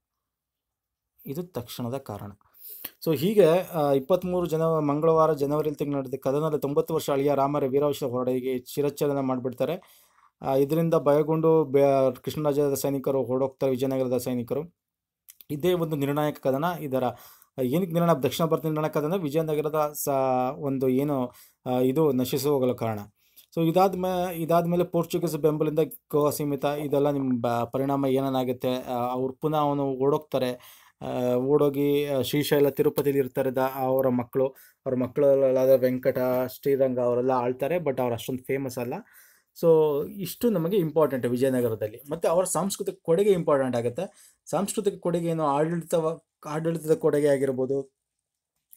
ಇದು ತಕ್ಷಣದ ಕಾರಣ ಸೊ ಹೀಗೆ ಇಪ್ಪತ್ತ್ಮೂರು ಜನ ಮಂಗಳವಾರ ಜನವರಿ ತಿಂಗಳು ನಡೆದ ಕದನದಲ್ಲಿ ತೊಂಬತ್ತು ವರ್ಷ ಅಳಿಯ ರಾಮರ ವೀರವಶ ಹೊರಡೆಗೆ ಶಿರಚ್ಛೇದನ ಮಾಡಿಬಿಡ್ತಾರೆ ಇದರಿಂದ ಭಯಗೊಂಡು ಕೃಷ್ಣರಾಜದ ಸೈನಿಕರು ಹೊರಡೋಗ್ತಾರೆ ವಿಜಯನಗರದ ಸೈನಿಕರು ಇದೇ ಒಂದು ನಿರ್ಣಾಯಕ ಕದನ ಇದರ ಏನಕ್ಕೆ ನಿರ್ಣಯ ದಕ್ಷಿಣ ಭಾರತ ನಿರ್ಣಾಯಕ ಕದನ ವಿಜಯನಗರದ ಸ ಒಂದು ಏನು ಇದು ನಶಿಸಿ ಹೋಗಲು ಕಾರಣ ಸೊ ಇದಾದ ಮೇ ಇದಾದ ಮೇಲೆ ಪೋರ್ಚುಗೀಸ್ ಬೆಂಬಲಿಂದ ಗೋವಾ ಸೀಮಿತ ಇದೆಲ್ಲ ನಿಮ್ಮ ಪರಿಣಾಮ ಏನೇನಾಗುತ್ತೆ ಅವ್ರು ಪುನಃ ಅವನು ಓಡೋಗ್ತಾರೆ ಓಡೋಗಿ ಶ್ರೀಶೈಲ ತಿರುಪತಿಲಿ ಇರ್ತಾರೆ ದ ಅವರ ಮಕ್ಕಳು ಅವ್ರ ಮಕ್ಕಳಲ್ಲಾದ ವೆಂಕಟ ಶ್ರೀರಂಗ ಅವರೆಲ್ಲ ಆಳ್ತಾರೆ ಬಟ್ ಅವ್ರು ಅಷ್ಟೊಂದು ಫೇಮಸ್ ಅಲ್ಲ ಸೊ ಇಷ್ಟು ನಮಗೆ ಇಂಪಾರ್ಟೆಂಟ್ ವಿಜಯನಗರದಲ್ಲಿ ಮತ್ತು ಅವರ ಸಾಂಸ್ಕೃತಿಕ ಕೊಡುಗೆ ಇಂಪಾರ್ಟೆಂಟ್ ಆಗುತ್ತೆ ಸಾಂಸ್ಕೃತಿಕ ಕೊಡುಗೆ ಏನು ಆಡಳಿತ ಆಡಳಿತದ ಕೊಡುಗೆ ಆಗಿರ್ಬೋದು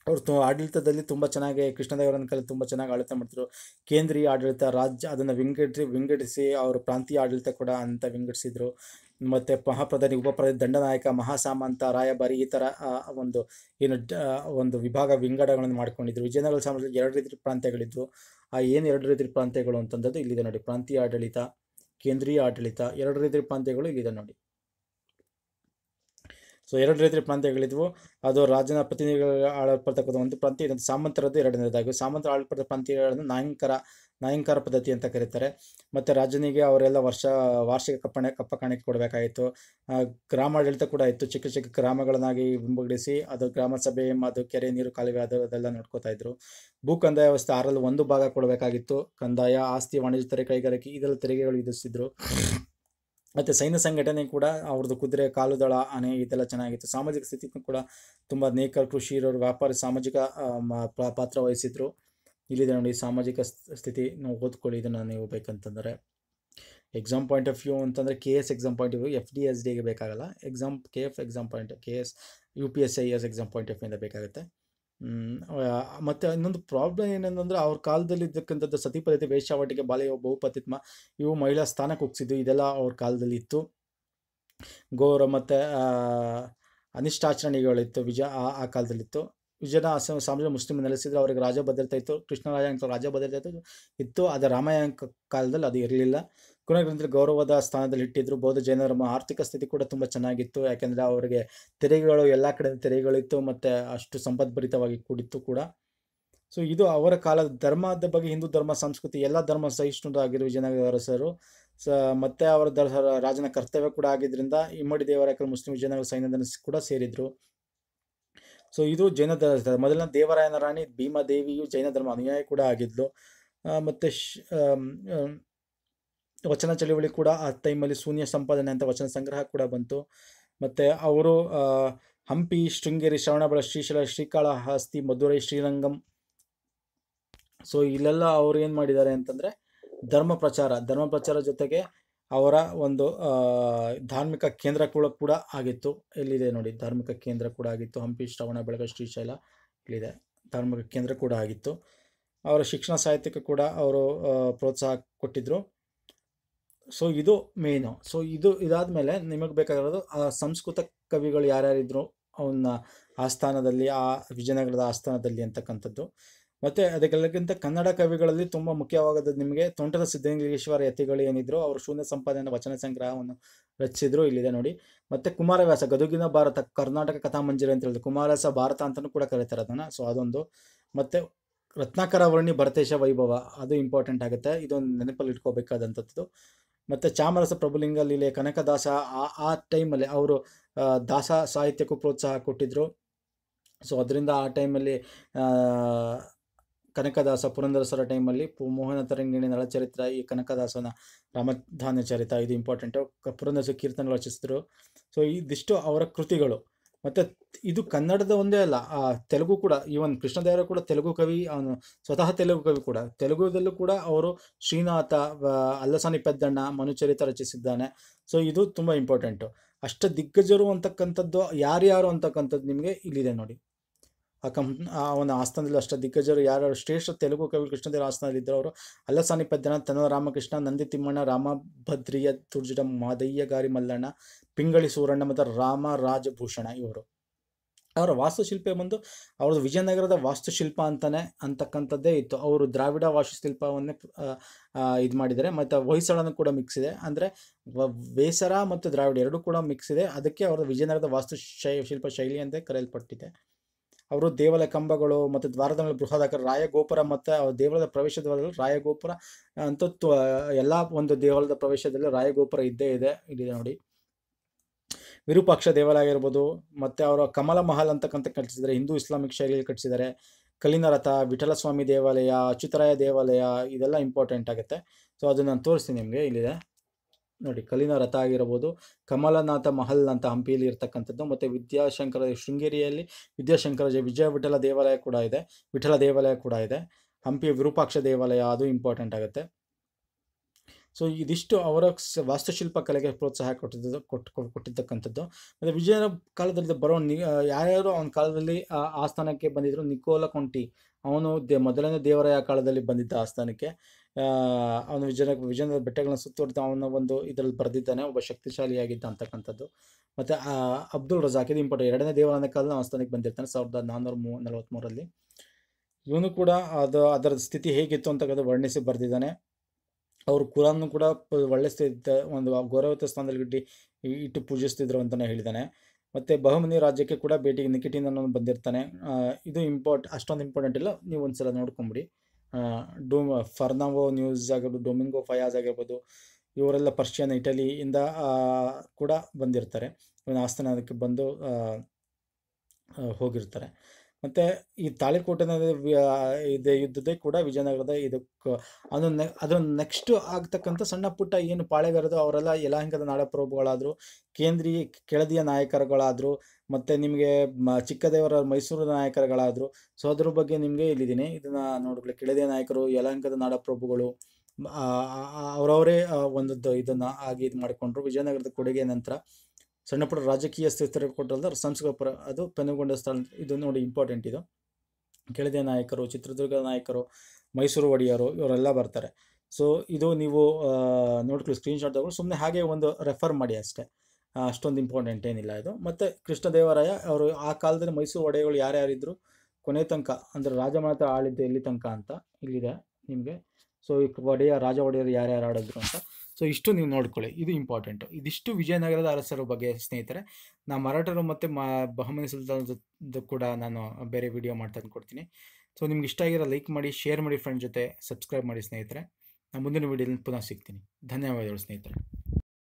ಅವರು ತು ಆಡಳಿತದಲ್ಲಿ ತುಂಬ ಚೆನ್ನಾಗಿ ಕೃಷ್ಣದೇವರನ ಕಲೆ ತುಂಬ ಚೆನ್ನಾಗಿ ಆಡಳಿತ ಮಾಡ್ತಿದ್ರು ಕೇಂದ್ರೀಯ ಆಡಳಿತ ರಾಜ್ಯ ಅದನ್ನು ವಿಂಗಡಿ ವಿಂಗಡಿಸಿ ಅವರು ಪ್ರಾಂತೀಯ ಆಡಳಿತ ಕೂಡ ಅಂತ ವಿಂಗಡಿಸಿದರು ಮತ್ತು ಮಹಾಪ್ರಧಾನಿ ಉಪಪ್ರಧಾನಿ ದಂಡನಾಯಕ ಮಹಾಸಾಮಂತ ರಾಯಭಾರಿ ಈ ಥರ ಒಂದು ಏನು ಒಂದು ವಿಭಾಗ ವಿಂಗಡಗಳನ್ನು ಮಾಡ್ಕೊಂಡಿದ್ರು ವಿಜಯನಗರ ಸಾಮ್ರಾಜ್ಯ ಎರಡು ರೀತಿ ಪ್ರಾಂತ್ಯಗಳಿದ್ವು ಆ ಏನು ಎರಡು ರೀತಿ ಪ್ರಾಂತ್ಯಗಳು ಅಂತಂದದ್ದು ಇಲ್ಲಿದೆ ನೋಡಿ ಪ್ರಾಂತೀಯ ಆಡಳಿತ ಕೇಂದ್ರೀಯ ಆಡಳಿತ ಎರಡು ರೀತಿ ಪ್ರಾಂತ್ಯಗಳು ಇಲ್ಲಿದೆ ನೋಡಿ ಸೊ ಎರಡು ರೀತಿಯ ಪ್ರಾಂತ್ಯಗಳಿದ್ವು ಅದು ರಾಜನ ಪ್ರತಿನಿಧಿಗಳ ಆಳಲ್ಪಡ್ತಕ್ಕಂಥ ಒಂದು ಪ್ರಾಂತ್ಯ ಸಾಮಂತರದ್ದು ಎರಡನೇದಾಗಿ ಸಾಮಂತರ ಆಳಲ್ಪಡ್ತ ಪ್ರಾಂತ್ಯಗಳನ್ನು ನಾಯಕರ ನಾಯಂಕಾರ ಪದ್ಧತಿ ಅಂತ ಕರೀತಾರೆ ಮತ್ತು ರಾಜನಿಗೆ ಅವರೆಲ್ಲ ವರ್ಷ ವಾರ್ಷಿಕ ಕಪ್ಪಣೆ ಕಪ್ಪ ಕಾಣಿಕೆ ಕೊಡಬೇಕಾಯಿತು ಗ್ರಾಮಾಡಳಿತ ಕೂಡ ಇತ್ತು ಚಿಕ್ಕ ಚಿಕ್ಕ ಗ್ರಾಮಗಳನ್ನಾಗಿ ವಿಂಬಡಿಸಿ ಅದು ಗ್ರಾಮ ಸಭೆ ಅದು ಕೆರೆ ನೀರು ಕಾಲುವೆ ಅದು ಅದೆಲ್ಲ ನೋಡ್ಕೋತಾ ಇದ್ರು ಭೂ ಕಂದಾಯ ವ್ಯವಸ್ಥೆ ಆರಲ್ಲಿ ಒಂದು ಭಾಗ ಕೊಡಬೇಕಾಗಿತ್ತು ಕಂದಾಯ ಆಸ್ತಿ ವಾಣಿಜ್ಯ ತೆರೆ ಕೈಗಾರಿಕೆ ಇದೆಲ್ಲ ತೆರಿಗೆಗಳು ವಿಧಿಸಿದ್ರು ಮತ್ತು ಸೈನ್ಯ ಸಂಘಟನೆ ಕೂಡ ಅವ್ರದ್ದು ಕುದುರೆ ಕಾಲುದಳ ಆನೆ ಇದೆಲ್ಲ ಚೆನ್ನಾಗಿತ್ತು ಸಾಮಾಜಿಕ ಸ್ಥಿತಿ ಕೂಡ ತುಂಬ ನೇಕರ್ ಕೃಷಿ ಇರೋರು ವ್ಯಾಪಾರಿ ಸಾಮಾಜಿಕ ಪಾತ್ರ ವಹಿಸಿದ್ರು ಇಲ್ಲಿದೆ ನೋಡಿ ಸಾಮಾಜಿಕ ಸ್ಥಿತಿ ನಾವು ಓದ್ಕೊಳ್ಳಿ ಇದನ್ನು ನೀವು ಬೇಕಂತಂದರೆ ಎಕ್ಸಾಮ್ ಪಾಯಿಂಟ್ ಆಫ್ ವ್ಯೂ ಅಂತಂದರೆ K S exam point of view F D S ಡಿಗೆ ಬೇಕಾಗಲ್ಲ exam K F exam point K S U P S I S exam point of ಇಂದ ಬೇಕಾಗುತ್ತೆ ಮತ್ತು ಇನ್ನೊಂದು ಪ್ರಾಬ್ಲಮ್ ಏನಂತಂದ್ರೆ ಅವ್ರ ಕಾಲದಲ್ಲಿ ಇದ್ದಕ್ಕಂಥದ್ದು ಪದ್ಧತಿ ವೇಷಾವಟಿಕೆ ಬಾಲ್ಯ ಬಹುಪತಿತ್ಮ ಇವು ಮಹಿಳಾ ಸ್ಥಾನಕ್ಕೆ ಹೋಗ್ಸಿದ್ದು ಇದೆಲ್ಲ ಅವ್ರ ಕಾಲದಲ್ಲಿ ಇತ್ತು ಗೌರವ ಮತ್ತು ಅನಿಷ್ಟಾಚರಣೆಗಳಿತ್ತು ವಿಜಯ ಆ ಆ ಕಾಲದಲ್ಲಿತ್ತು ವಿಜಯನ ಸಾಮ್ರಾಜ್ಯ ಮುಸ್ಲಿಂ ನೆಲೆಸಿದ್ರೆ ಅವರಿಗೆ ರಾಜ ಭದ್ರತೆ ಇತ್ತು ಕೃಷ್ಣ ರಾಜ ಭದ್ರತೆ ಇತ್ತು ಇತ್ತು ಅದು ರಾಮಾಯಣ ಕಾಲದಲ್ಲಿ ಅದು ಇರಲಿಲ್ಲ ಕುನಗ್ರಂಥರು ಗೌರವದ ಸ್ಥಾನದಲ್ಲಿ ಇಟ್ಟಿದ್ರು ಬೌದ್ಧ ಜೈನರ ಆರ್ಥಿಕ ಸ್ಥಿತಿ ಕೂಡ ತುಂಬ ಚೆನ್ನಾಗಿತ್ತು ಯಾಕೆಂದರೆ ಅವರಿಗೆ ತೆರಿಗೆಗಳು ಎಲ್ಲ ಕಡೆ ತೆರಿಗೆಗಳಿತ್ತು ಮತ್ತು ಅಷ್ಟು ಸಂಪದ್ಭರಿತವಾಗಿ ಕೂಡಿತ್ತು ಕೂಡ ಸೊ ಇದು ಅವರ ಕಾಲದ ಧರ್ಮದ ಬಗ್ಗೆ ಹಿಂದೂ ಧರ್ಮ ಸಂಸ್ಕೃತಿ ಎಲ್ಲ ಧರ್ಮ ಸಹಿಷ್ಣು ಆಗಿರುವ ವಿಜಯನಗರಸರು ಸ ಮತ್ತು ಅವರ ರಾಜನ ಕರ್ತವ್ಯ ಕೂಡ ಆಗಿದ್ದರಿಂದ ಇಮ್ಮಡಿ ದೇವರ ಮುಸ್ಲಿಂ ವಿಜಯನಗರ ಸೈನ್ಯದ ಕೂಡ ಸೇರಿದರು ಸೊ ಇದು ಜೈನ ಧರ್ಮ ದೇವರಾಯನ ರಾಣಿ ಭೀಮಾದೇವಿಯು ಜೈನ ಧರ್ಮ ಅನುಯಾಯಿ ಕೂಡ ಆಗಿದ್ಲು ಮತ್ತು ವಚನ ಚಳುವಳಿ ಕೂಡ ಆ ಟೈಮಲ್ಲಿ ಶೂನ್ಯ ಸಂಪಾದನೆ ಅಂತ ವಚನ ಸಂಗ್ರಹ ಕೂಡ ಬಂತು ಮತ್ತು ಅವರು ಹಂಪಿ ಶೃಂಗೇರಿ ಶ್ರವಣಬಳ ಶ್ರೀಶೈಲ ಹಸ್ತಿ ಮಧುರೈ ಶ್ರೀರಂಗಂ ಸೊ ಇಲ್ಲೆಲ್ಲ ಅವರು ಏನು ಮಾಡಿದ್ದಾರೆ ಅಂತಂದರೆ ಧರ್ಮ ಪ್ರಚಾರ ಧರ್ಮ ಪ್ರಚಾರ ಜೊತೆಗೆ ಅವರ ಒಂದು ಧಾರ್ಮಿಕ ಕೇಂದ್ರ ಕೂಡ ಕೂಡ ಆಗಿತ್ತು ಇಲ್ಲಿದೆ ನೋಡಿ ಧಾರ್ಮಿಕ ಕೇಂದ್ರ ಕೂಡ ಆಗಿತ್ತು ಹಂಪಿ ಶ್ರವಣ ಬೆಳಗ ಶ್ರೀಶೈಲ ಇಲ್ಲಿದೆ ಧಾರ್ಮಿಕ ಕೇಂದ್ರ ಕೂಡ ಆಗಿತ್ತು ಅವರ ಶಿಕ್ಷಣ ಸಾಹಿತ್ಯಕ್ಕೆ ಕೂಡ ಅವರು ಪ್ರೋತ್ಸಾಹ ಕೊಟ್ಟಿದ್ದರು ಸೊ ಇದು ಮೇನು ಸೊ ಇದು ಇದಾದ ಮೇಲೆ ನಿಮಗೆ ಬೇಕಾಗಿರೋದು ಆ ಸಂಸ್ಕೃತ ಕವಿಗಳು ಯಾರ್ಯಾರಿದ್ರು ಅವನ್ನ ಆಸ್ಥಾನದಲ್ಲಿ ಆ ವಿಜಯನಗರದ ಆಸ್ಥಾನದಲ್ಲಿ ಅಂತಕ್ಕಂಥದ್ದು ಮತ್ತು ಅದಕ್ಕೆಲ್ಲಕ್ಕಿಂತ ಕನ್ನಡ ಕವಿಗಳಲ್ಲಿ ತುಂಬ ಮುಖ್ಯವಾದದ್ದು ನಿಮಗೆ ತೋಂಟದ ಸಿದ್ಧಲಿಂಗೇಶ್ವರ ಯತಿಗಳು ಏನಿದ್ರು ಅವರು ಶೂನ್ಯ ಸಂಪಾದನೆ ವಚನ ಸಂಗ್ರಹವನ್ನು ರಚಿಸಿದ್ರು ಇಲ್ಲಿದೆ ನೋಡಿ ಮತ್ತು ಕುಮಾರವ್ಯಾಸ ಗದುಗಿನ ಭಾರತ ಕರ್ನಾಟಕ ಕಥಾಮಂಜರಿ ಅಂತ ಹೇಳಿದ್ರು ಕುಮಾರವ್ಯಾಸ ಭಾರತ ಅಂತಲೂ ಕೂಡ ಕರೀತಾರೆ ಅದನ್ನು ಸೊ ಅದೊಂದು ಮತ್ತು ರತ್ನಾಕರ ವರ್ಣಿ ಭರತೇಶ ವೈಭವ ಅದು ಇಂಪಾರ್ಟೆಂಟ್ ಆಗುತ್ತೆ ಇದೊಂದು ನೆನಪಲ್ಲಿ ಇಟ್ಕೋಬೇಕಾದಂಥದ್ದು ಮತ್ತು ಚಾಮರಸ ಪ್ರಭುಲಿಂಗ ಲೀಲೆ ಕನಕದಾಸ ಆ ಆ ಟೈಮಲ್ಲಿ ಅವರು ದಾಸ ಸಾಹಿತ್ಯಕ್ಕೂ ಪ್ರೋತ್ಸಾಹ ಕೊಟ್ಟಿದ್ದರು ಸೊ ಅದರಿಂದ ಆ ಟೈಮಲ್ಲಿ ಕನಕದಾಸ ಪುರಂದರಸರ ಟೈಮಲ್ಲಿ ಮೋಹನ ತರಂಗಿಣಿ ನಳಚರಿತ್ರ ಈ ಕನಕದಾಸನ ರಾಮಧಾನ ಚರಿತ ಇದು ಇಂಪಾರ್ಟೆಂಟು ಪುರಂದರಸ ಕೀರ್ತನ ರಚಿಸಿದ್ರು ಸೊ ಇದಿಷ್ಟು ಅವರ ಕೃತಿಗಳು ಮತ್ತು ಇದು ಕನ್ನಡದ ಒಂದೇ ಅಲ್ಲ ತೆಲುಗು ಕೂಡ ಈವನ್ ಕೃಷ್ಣದೇವರ ಕೂಡ ತೆಲುಗು ಕವಿ ಅವನು ಸ್ವತಃ ತೆಲುಗು ಕವಿ ಕೂಡ ತೆಲುಗುದಲ್ಲೂ ಕೂಡ ಅವರು ಶ್ರೀನಾಥ ಅಲ್ಲಸಾನಿ ಪೆದ್ದಣ್ಣ ಮನುಚರಿತ ರಚಿಸಿದ್ದಾನೆ ಸೊ ಇದು ತುಂಬ ಇಂಪಾರ್ಟೆಂಟು ಅಷ್ಟ ದಿಗ್ಗಜರು ಅಂತಕ್ಕಂಥದ್ದು ಯಾರ್ಯಾರು ಅಂತಕ್ಕಂಥದ್ದು ನಿಮಗೆ ಇಲ್ಲಿದೆ ನೋಡಿ ಆ ಕಂಪ್ ಒಂದು ಆಸ್ಥಾನದಲ್ಲಿ ಅಷ್ಟ ದಿಗ್ಗಜರು ಯಾರು ಶ್ರೇಷ್ಠ ತೆಲುಗು ಕವಿ ಕೃಷ್ಣದೇವರ ಆಸ್ಥಾನದಲ್ಲಿ ಇದ್ದರು ಅವರು ಪದ್ಯನ ತನ್ನ ರಾಮಕೃಷ್ಣ ನಂದಿ ತಿಮ್ಮಣ್ಣ ರಾಮಭದ್ರಿಯ ತುರ್ಜಿಡ ಮಾದಯ್ಯ ಗಾರಿ ಮಲ್ಲಣ್ಣ ಪಿಂಗಳಿ ಸೂರಣ್ಣ ಮತ್ತು ರಾಮ ರಾಜಭೂಷಣ ಇವರು ಅವರ ವಾಸ್ತುಶಿಲ್ಪ ಬಂದು ಅವ್ರದ್ದು ವಿಜಯನಗರದ ವಾಸ್ತುಶಿಲ್ಪ ಅಂತಾನೆ ಅಂತಕ್ಕಂಥದ್ದೇ ಇತ್ತು ಅವರು ದ್ರಾವಿಡ ವಾಸ್ತುಶಿಲ್ಪವನ್ನೇ ಇದು ಮಾಡಿದರೆ ಮತ್ತು ಹೊಯ್ಸಳನೂ ಕೂಡ ಮಿಕ್ಸ್ ಇದೆ ಅಂದರೆ ಬೇಸರ ಮತ್ತು ದ್ರಾವಿಡ ಎರಡೂ ಕೂಡ ಮಿಕ್ಸ್ ಇದೆ ಅದಕ್ಕೆ ಅವರ ವಿಜಯನಗರದ ವಾಸ್ತು ಶಿಲ್ಪ ಶೈಲಿ ಅಂತ ಕರೆಯಲ್ಪಟ್ಟಿದೆ ಅವರು ದೇವಾಲಯ ಕಂಬಗಳು ಮತ್ತು ದ್ವಾರದ ಮೇಲೆ ಬೃಹದ ರಾಯಗೋಪುರ ಮತ್ತು ದೇವಾಲಯದ ಪ್ರವೇಶ ದ್ವಾರದಲ್ಲಿ ರಾಯಗೋಪುರ ಅಂತ ಎಲ್ಲ ಒಂದು ದೇವಾಲಯದ ಪ್ರವೇಶದಲ್ಲಿ ರಾಯಗೋಪುರ ಇದ್ದೇ ಇದೆ ಇಲ್ಲಿ ನೋಡಿ ವಿರೂಪಾಕ್ಷ ದೇವಾಲಯ ಆಗಿರ್ಬೋದು ಮತ್ತು ಅವರ ಕಮಲ ಮಹಲ್ ಅಂತಕ್ಕಂಥ ಕಟ್ಟಿಸಿದ್ದಾರೆ ಹಿಂದೂ ಇಸ್ಲಾಮಿಕ್ ಶೈಲಿಯಲ್ಲಿ ಕಟ್ಟಿಸಿದ್ದಾರೆ ಕಲ್ಲಿನ ರಥ ವಿಠಲಸ್ವಾಮಿ ದೇವಾಲಯ ಅಚ್ಯುತರಾಯ ದೇವಾಲಯ ಇದೆಲ್ಲ ಇಂಪಾರ್ಟೆಂಟ್ ಆಗುತ್ತೆ ಸೊ ಅದು ನಾನು ತೋರಿಸ್ತೀನಿ ನಿಮಗೆ ಇಲ್ಲಿದೆ ನೋಡಿ ಕಲ್ಲಿನ ರಥ ಆಗಿರ್ಬೋದು ಕಮಲನಾಥ ಮಹಲ್ ಅಂತ ಹಂಪಿಯಲ್ಲಿ ಇರ್ತಕ್ಕಂಥದ್ದು ಮತ್ತು ವಿದ್ಯಾಶಂಕರ ಶೃಂಗೇರಿಯಲ್ಲಿ ವಿದ್ಯಾಶಂಕರ ವಿಜಯ ವಿಠಲ ದೇವಾಲಯ ಕೂಡ ಇದೆ ವಿಠಲ ದೇವಾಲಯ ಕೂಡ ಇದೆ ಹಂಪಿ ವಿರೂಪಾಕ್ಷ ದೇವಾಲಯ ಅದು ಇಂಪಾರ್ಟೆಂಟ್ ಆಗುತ್ತೆ ಸೊ ಇದಿಷ್ಟು ಅವರ ವಾಸ್ತುಶಿಲ್ಪ ಕಲೆಗೆ ಪ್ರೋತ್ಸಾಹ ಕೊಟ್ಟಿದ್ದು ಕೊಟ್ಟು ಕೊಟ್ಟಿರ್ತಕ್ಕಂಥದ್ದು ಮತ್ತು ವಿಜಯನ ಕಾಲದಲ್ಲಿ ಬರೋ ನಿ ಯಾರ್ಯಾರು ಅವನ ಕಾಲದಲ್ಲಿ ಆ ಸ್ಥಾನಕ್ಕೆ ಬಂದಿದ್ರು ನಿಕೋಲ ಕೊಂಟಿ ಅವನು ಮೊದಲನೇ ದೇವರಾಯ ಕಾಲದಲ್ಲಿ ಬಂದಿದ್ದ ಆ ಸ್ಥಾನಕ್ಕೆ ಅವನು ವಿಜಯ ವಿಜಯನಗರ ಬೆಟ್ಟಗಳನ್ನ ಸುತ್ತುವರೆದು ಅವನ ಒಂದು ಇದರಲ್ಲಿ ಬರೆದಿದ್ದಾನೆ ಒಬ್ಬ ಶಕ್ತಿಶಾಲಿಯಾಗಿದ್ದ ಅಂತಕ್ಕಂಥದ್ದು ಮತ್ತು ಅಬ್ದುಲ್ ರಜಾಕ್ ಇದು ಇಂಪಾರ್ಟೆಂಟ್ ಎರಡನೇ ದೇವಾಲಯನ ಕಾಲದ ಸ್ಥಾನಕ್ಕೆ ಬಂದಿರ್ತಾನೆ ಸಾವಿರದ ನಾನ್ನೂರ ಮೂ ನಲವತ್ಮೂರಲ್ಲಿ ಇವನು ಕೂಡ ಅದು ಅದರ ಸ್ಥಿತಿ ಹೇಗಿತ್ತು ಅಂತಕ್ಕಂಥ ವರ್ಣಿಸಿ ಬರೆದಿದ್ದಾನೆ ಅವರು ಕುರಾನ್ ಕೂಡ ಒಳ್ಳೆ ಸ್ಥಿತಿ ಒಂದು ಗೌರವಿತ ಸ್ಥಾನದಲ್ಲಿ ಇಟ್ಟು ಇಟ್ಟು ಪೂಜಿಸ್ತಿದ್ರು ಅಂತಲೇ ಹೇಳಿದ್ದಾನೆ ಮತ್ತು ಬಹುಮನಿ ರಾಜ್ಯಕ್ಕೆ ಕೂಡ ಭೇಟಿಗೆ ನಿಕಟಿನ ಬಂದಿರ್ತಾನೆ ಇದು ಇಂಪಾರ್ಟ್ ಅಷ್ಟೊಂದು ಇಂಪಾರ್ಟೆಂಟ್ ಇಲ್ಲ ನೀವು ಒಂದ್ಸಲ ನೋಡ್ಕೊಂಬಿಡಿ ಡೋ ಫರ್ನಾವೋ ನ್ಯೂಸ್ ಆಗಿರ್ಬೋದು ಡೊಮಿಂಗೋ ಫಯಾಜ್ ಆಗಿರ್ಬೋದು ಇವರೆಲ್ಲ ಪರ್ಷಿಯನ್ ಇಟಲಿಯಿಂದ ಕೂಡ ಬಂದಿರ್ತಾರೆ ಇವನ ಆಸ್ಥಾನಕ್ಕೆ ಬಂದು ಹೋಗಿರ್ತಾರೆ ಮತ್ತು ಈ ತಾಳಿಕೋಟೆನ ಇದೆ ಯುದ್ಧದೇ ಕೂಡ ವಿಜಯನಗರದ ಇದಕ್ಕೆ ಅದು ನೆ ನೆಕ್ಸ್ಟ್ ಆಗ್ತಕ್ಕಂಥ ಸಣ್ಣ ಪುಟ್ಟ ಏನು ಪಾಳೆಗಾರದು ಅವರೆಲ್ಲ ಯಲಹಂಕದ ನಾಡಪ್ರಭುಗಳಾದ್ರು ಕೇಂದ್ರೀಯ ಕೆಳದಿಯ ನಾಯಕರುಗಳಾದರು ಮತ್ತು ನಿಮಗೆ ಮ ಚಿಕ್ಕದೇವರ ಮೈಸೂರು ನಾಯಕರುಗಳಾದರು ಸೊ ಅದ್ರ ಬಗ್ಗೆ ನಿಮಗೆ ಇಲ್ಲಿದ್ದೀನಿ ಇದನ್ನು ನೋಡಬೇಕು ಕೆಳದೇ ನಾಯಕರು ಯಲಹಂಕದ ನಾಡಪ್ರಭುಗಳು ಅವರವರೇ ಒಂದು ಇದನ್ನು ಆಗಿ ಇದು ಮಾಡಿಕೊಂಡ್ರು ವಿಜಯನಗರದ ಕೊಡುಗೆ ನಂತರ ಸಣ್ಣ ಪುಟ್ಟ ರಾಜಕೀಯ ಸ್ಥಿತಿಗೆ ಕೊಟ್ಟಲ್ದ ಸಂಸ್ಕೃತ ಅದು ಪೆನುಗೊಂಡ ಸ್ಥಳ ಇದು ನೋಡಿ ಇಂಪಾರ್ಟೆಂಟ್ ಇದು ಕೆಳದೆ ನಾಯಕರು ಚಿತ್ರದುರ್ಗ ನಾಯಕರು ಮೈಸೂರು ಒಡೆಯರು ಇವರೆಲ್ಲ ಬರ್ತಾರೆ ಸೊ ಇದು ನೀವು ನೋಡ್ಕೊಳ್ಳಿ ಸ್ಕ್ರೀನ್ಶಾಟ್ ತಗೊಂಡು ಸುಮ್ಮನೆ ಹಾಗೆ ಒಂದು ರೆಫರ್ ಮಾಡಿ ಅಷ್ಟೇ ಅಷ್ಟೊಂದು ಇಂಪಾರ್ಟೆಂಟ್ ಏನಿಲ್ಲ ಇದು ಮತ್ತು ಕೃಷ್ಣದೇವರಾಯ ಅವರು ಆ ಕಾಲದಲ್ಲಿ ಮೈಸೂರು ಒಡೆಯಗಳು ಯಾರ್ಯಾರಿದ್ದರು ಕೊನೆ ತನಕ ಅಂದರೆ ರಾಜಮಾತ ಆಳಿದ್ದು ಎಲ್ಲಿ ತನಕ ಅಂತ ಇಲ್ಲಿದೆ ನಿಮಗೆ ಸೊ ಈ ಒಡೆಯ ರಾಜ ಒಡೆಯರು ಯಾರ್ಯಾರು ಆಡಿದ್ರು ಅಂತ ಸೊ ಇಷ್ಟು ನೀವು ನೋಡ್ಕೊಳ್ಳಿ ಇದು ಇಂಪಾರ್ಟೆಂಟು ಇದಿಷ್ಟು ವಿಜಯನಗರದ ಅರಸರ ಬಗ್ಗೆ ಸ್ನೇಹಿತರೆ ನಾ ಮರಾಠರು ಮತ್ತು ಮಾ ಬಹಮನಿ ಸುಲ್ತಾನದ್ದು ಕೂಡ ನಾನು ಬೇರೆ ವಿಡಿಯೋ ಮಾಡ್ತಾ ಕೊಡ್ತೀನಿ ಸೊ ನಿಮ್ಗೆ ಇಷ್ಟ ಆಗಿರೋ ಲೈಕ್ ಮಾಡಿ ಶೇರ್ ಮಾಡಿ ಫ್ರೆಂಡ್ ಜೊತೆ ಸಬ್ಸ್ಕ್ರೈಬ್ ಮಾಡಿ ಸ್ನೇಹಿತರೆ ನಾನು ಮುಂದಿನ ವೀಡಿಯೋದಲ್ಲಿ ಪುನಃ ಸಿಗ್ತೀನಿ ಧನ್ಯವಾದಗಳು ಸ್ನೇಹಿತರೆ